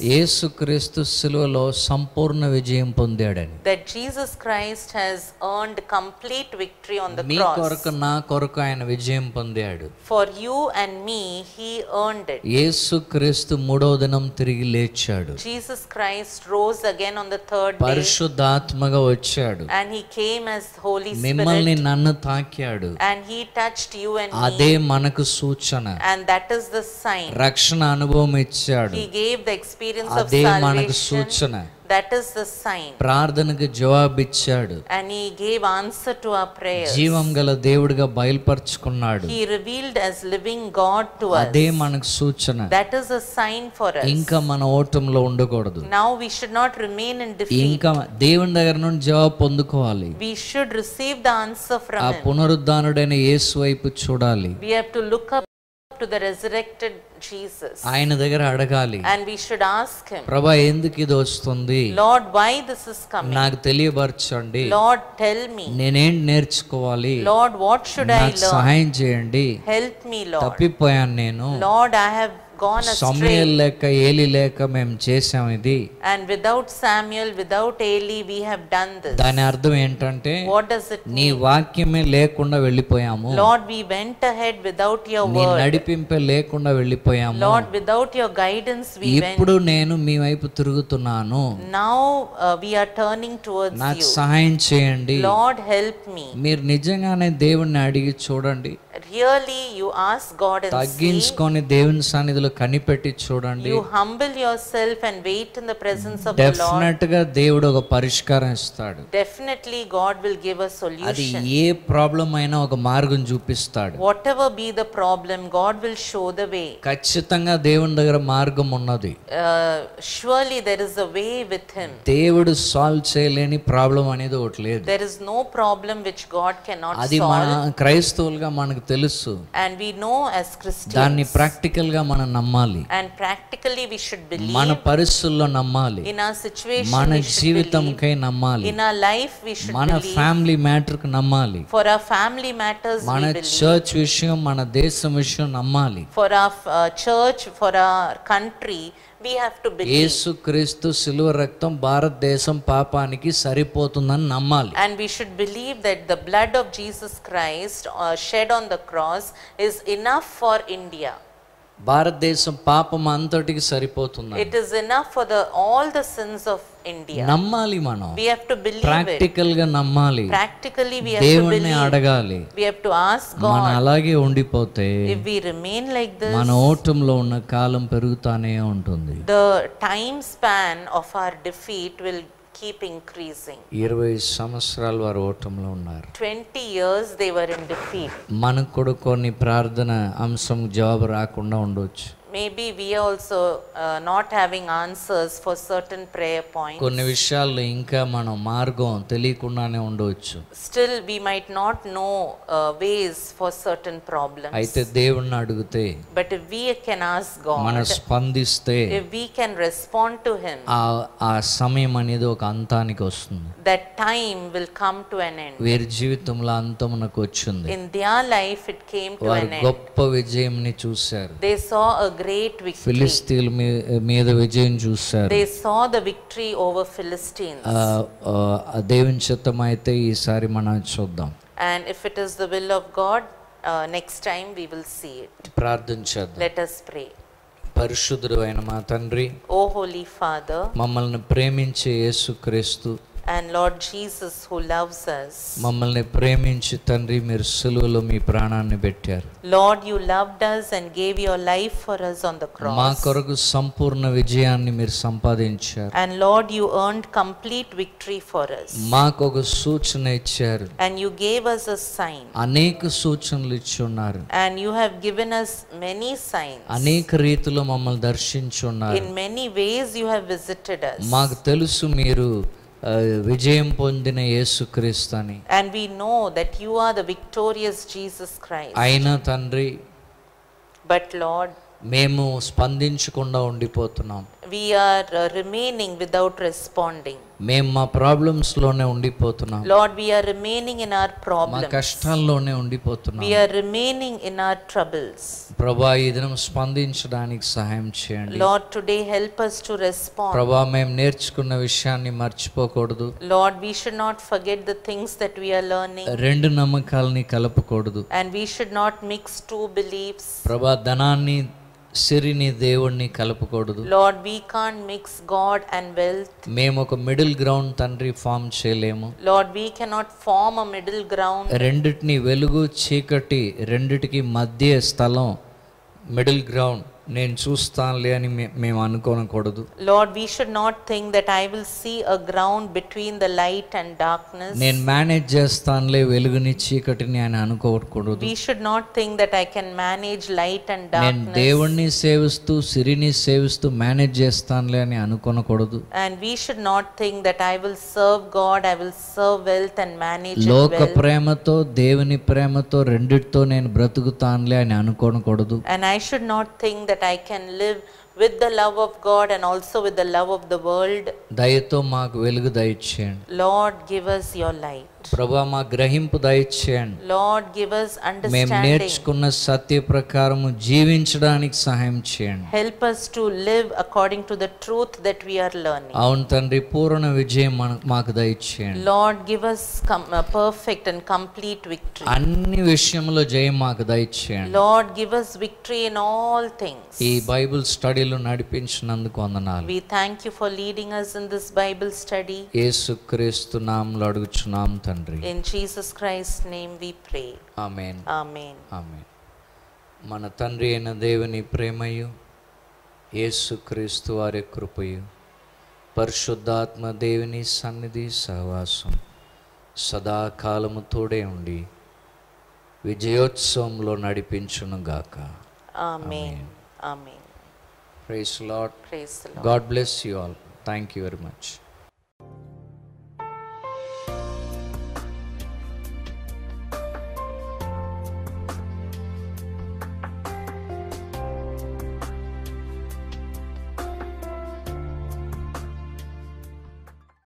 S1: సిలువలో సంపూర్ణ విజయం పొందాడని
S2: that Jesus Christ has earned complete victory on the cross. మీ కొరకు
S1: నా కొరకు ఆయన విజయం పొందాడు.
S2: For you and me he earned it.
S1: మూడో దినం తిరిగి లేచాడు.
S2: Jesus Christ rose again on the third day.
S1: పరిశుద్ధాత్మగా వచ్చాడు.
S2: And he came as Holy Spirit. మిమ్మల్ని
S1: నన్ను తాకాడు.
S2: And he touched you and me. అదే
S1: మనకు సూచన.
S2: And that is the sign.
S1: రక్షణ అనుభవం ఇచ్చాడు.
S2: ఇచ్చాడు అదే మనకు సూచన దట్ ఇస్ ద సైన్
S1: ప్రార్థనకు జవాబు ఇచ్చాడు
S2: and he gave answer to our prayers జీవం
S1: గల దేవుడిగా బయలుపరుచుకున్నాడు he
S2: revealed as living God to us అదే
S1: మనకు సూచన that
S2: is the sign for us ఇంకా
S1: మన ఓటంలో ఉండకూడదు
S2: now we should not remain in defeat
S1: ఇంకా దేవుని దగ్గర నుండి జవాబు పొందుకోవాలి
S2: we should receive the answer from ఆ
S1: పునరుద్ధానుడైన యేసు వైపు చూడాలి
S2: we have to look up to the resurrected Jesus.
S1: And
S2: we should ask him. Lord why this is
S1: coming? Lord tell me. Lord
S2: what should I
S1: learn? Help me Lord.
S2: Lord I have gone astray Samuel
S1: లేక Eli లేక మేము చేసాం ఇది
S2: and without samuel without eli we have done this
S1: దాని అర్థం ఏంటంటే what does it నీ వాక్యమే లేకుండా వెళ్ళిపోయాము lord
S2: we went ahead without your word నీ
S1: నడిపింపే లేకుండా వెళ్ళిపోయాము lord
S2: without your guidance we went ఇప్పుడు
S1: నేను మీ వైపు తిరుగుతున్నాను
S2: now uh, we are turning towards నాకు you నాకు
S1: సహాయం చేయండి lord help me మీరు నిజంగానే దేవుణ్ణి అడిగి చూడండి
S2: really you ask God and
S1: తగ్గించుకొని దేవుని సన్నిధిలో కనిపెట్టి చూడండి you
S2: humble yourself and wait in the presence of the Lord
S1: definite దేవుడు ఒక పరిష్కారం ఇస్తాడు
S2: definitely God will give a solution అది
S1: ఏ ప్రాబ్లం అయినా ఒక మార్గం చూపిస్తాడు
S2: whatever be the problem God will show the way
S1: ఖచ్చితంగా దేవుని దగ్గర మార్గం ఉన్నది
S2: uh, surely there is a way with him
S1: దేవుడు సాల్వ్ చేయలేని ప్రాబ్లం అనేది ఒకటి లేదు
S2: there is no problem which God cannot solve అది మన
S1: క్రైస్తవులుగా మనకు తెలుసు
S2: and we know as Christians దాన్ని
S1: ప్రాక్టికల్ గా మనం నమ్మాలి
S2: and practically we should believe మన
S1: పరిస్థితుల్లో నమ్మాలి
S2: ఇన్ ఆ సిచువేషన్ మన
S1: జీవితంకై నమ్మాలి in
S2: our life we should మన
S1: ఫ్యామిలీ మ్యాటర్ కు నమ్మాలి
S2: ఫర్ ఆ ఫ్యామిలీ మ్యాటర్స్ మన
S1: చర్చ్ విషయం మన దేశం విషయం నమ్మాలి
S2: for our church for our country we have to believe
S1: యేసుక్రీస్తు సిలువ
S2: and we should believe that the blood of jesus christ uh, shed on the cross is enough for india
S1: భారతదేశం పాపం అంతటికి సరిపోతుంది it
S2: is enough for the all the sins of India
S1: నమ్మాలి మనం we
S2: have to believe practical
S1: గా నమ్మాలి
S2: practically we have to believe అడగాలి we have to ask God మనం
S1: అలాగే ఉండిపోతే if
S2: we remain like this మన
S1: ఓటంలో ఉన్న కాలం పెరుగుతానే ఉంటుంది
S2: the time span of our defeat will keep increasing
S1: ఇరవై సంవత్సరాలు వారు ఓటంలో ఉన్నారు
S2: twenty years they were in defeat
S1: మనకు కూడా కొన్ని ప్రార్థన అంశం జవాబు రాకుండా ఉండవచ్చు
S2: maybe we are also uh, not having answers for certain prayer points. Still we might not know uh, ways for certain problems. But we can ask God,
S1: if
S2: we can respond to Him, that time will come to an end. In their life it came to an
S1: end.
S2: They saw a great victory. Philistine
S1: మీద విజయం చూశారు. They
S2: saw the victory over Philistines.
S1: దేవుని చిత్తం అయితే sari మనం చూద్దాం.
S2: And if it is the will of God, uh, next time we will see it.
S1: ప్రార్థన
S2: Let us pray.
S1: పరిశుద్ధుడు అయిన మా తండ్రి
S2: ఓ హోలీ ఫాదర్
S1: మమ్మల్ని ప్రేమించే
S2: and Lord Jesus who loves us.
S1: మమ్మల్ని ప్రేమించి తండ్రి మీరు సిలువలో మీ ప్రాణాన్ని పెట్టారు.
S2: Lord you loved us and gave your life for us on the cross. మా కొరకు
S1: సంపూర్ణ విజయాన్ని మీరు సంపాదించారు.
S2: And Lord you earned complete victory for us.
S1: మాకు ఒక సూచన ఇచ్చారు.
S2: And you gave us a sign.
S1: అనేక సూచనలు ఇచ్చున్నారు.
S2: And you have given us many signs.
S1: అనేక రీతిలో మమ్మల్ని దర్శించున్నారు. In
S2: many ways you have visited us.
S1: మాకు తెలుసు మీరు విజయం పొందిన యేసుక్రీస్తు అని
S2: and we know that you are the victorious Jesus Christ అయినా తండ్రి బట్ లార్డ్
S1: మేము స్పందించకుండా ఉండిపోతున్నాం
S2: we are remaining without responding
S1: మేము మా ప్రాబ్లమ్స్ లోనే ఉండిపోతున్నాం
S2: Lord we are remaining in our problems మా
S1: కష్టాల్లోనే ఉండిపోతున్నాం we
S2: are remaining in our troubles
S1: ప్రభువా ఈ దినం స్పందించడానికి సహాయం చేయండి Lord
S2: today help us to respond ప్రభువా
S1: మేము నేర్చుకున్న విషయాన్ని మర్చిపోకూడదు
S2: Lord we should not forget the things that we are learning
S1: రెండు నమ్మకాలని కలపకూడదు
S2: and we should not mix two believes
S1: ప్రభువా ధనాన్ని సిరిని దేవుణ్ణి కలపకూడదు Lord
S2: we can mix God and wealth
S1: మేము ఒక మిడిల్ గ్రౌండ్ తండ్రి ఫామ్ చేయలేము
S2: Lord we cannot form a middle ground
S1: రెండిటిని వెలుగు చీకటి రెండిటికి మధ్య స్థలం మిడిల్ గ్రౌండ్ నేను చూస్తానులే అని మేము అనుకోనకూడదు
S2: Lord we should not think that I will see a ground between the light and darkness నేను
S1: మేనేజ్ చేస్తానులే వెలుగుని చీకటిని అని అనుకోకూడదు we
S2: should not think that I can manage light and darkness నేను దేవుణ్ణి
S1: సేవిస్తూ సిరిని సేవిస్తూ మేనేజ్ చేస్తానులే అని అనుకోనకూడదు
S2: and we should not think that I will serve God I will serve wealth and manage లోక
S1: ప్రేమతో దేవుని ప్రేమతో రెండిటితో నేను బ్రతుకుతానులే అని అనుకోనకూడదు
S2: and I should not think that that I can live with the love of God and also with the love of the world. Lord, give us your light.
S1: ప్రభా మా గ్రహింపు దయచేయండి
S2: లార్డ్ గివ్ us అండర్స్టాండింగ్ మేము నేర్చుకున్న
S1: సత్య ప్రకారము జీవించడానికి సహాయం చేయండి
S2: help us to live according to the truth that we are learning
S1: అవును తండ్రి పూర్ణ విజయం మాకు దయచేయండి
S2: Lord give us perfect and complete victory
S1: అన్ని విషయములో జయం మాకు దయచేయండి
S2: Lord give us victory in all things
S1: ఈ బైబిల్ స్టడీలో నడిపించినందుకు వందనాలు
S2: we thank you for leading us in this Bible study
S1: యేసుక్రీస్తు నామములో అడుగుచున్నాము
S2: In Jesus Christ's name we pray. Amen. Amen. Amen.
S1: Manatandri Tandri and Devani Premayu, Yesu Christu are Krupayu, Parshudatma Devani Sanidhi Savasum, Sada Kalamuthode undi, Vijayotsum Lonadi Pinchunagaka.
S2: Amen. Amen.
S1: Praise Lord.
S2: Praise the Lord. God
S1: bless you all. Thank you very much.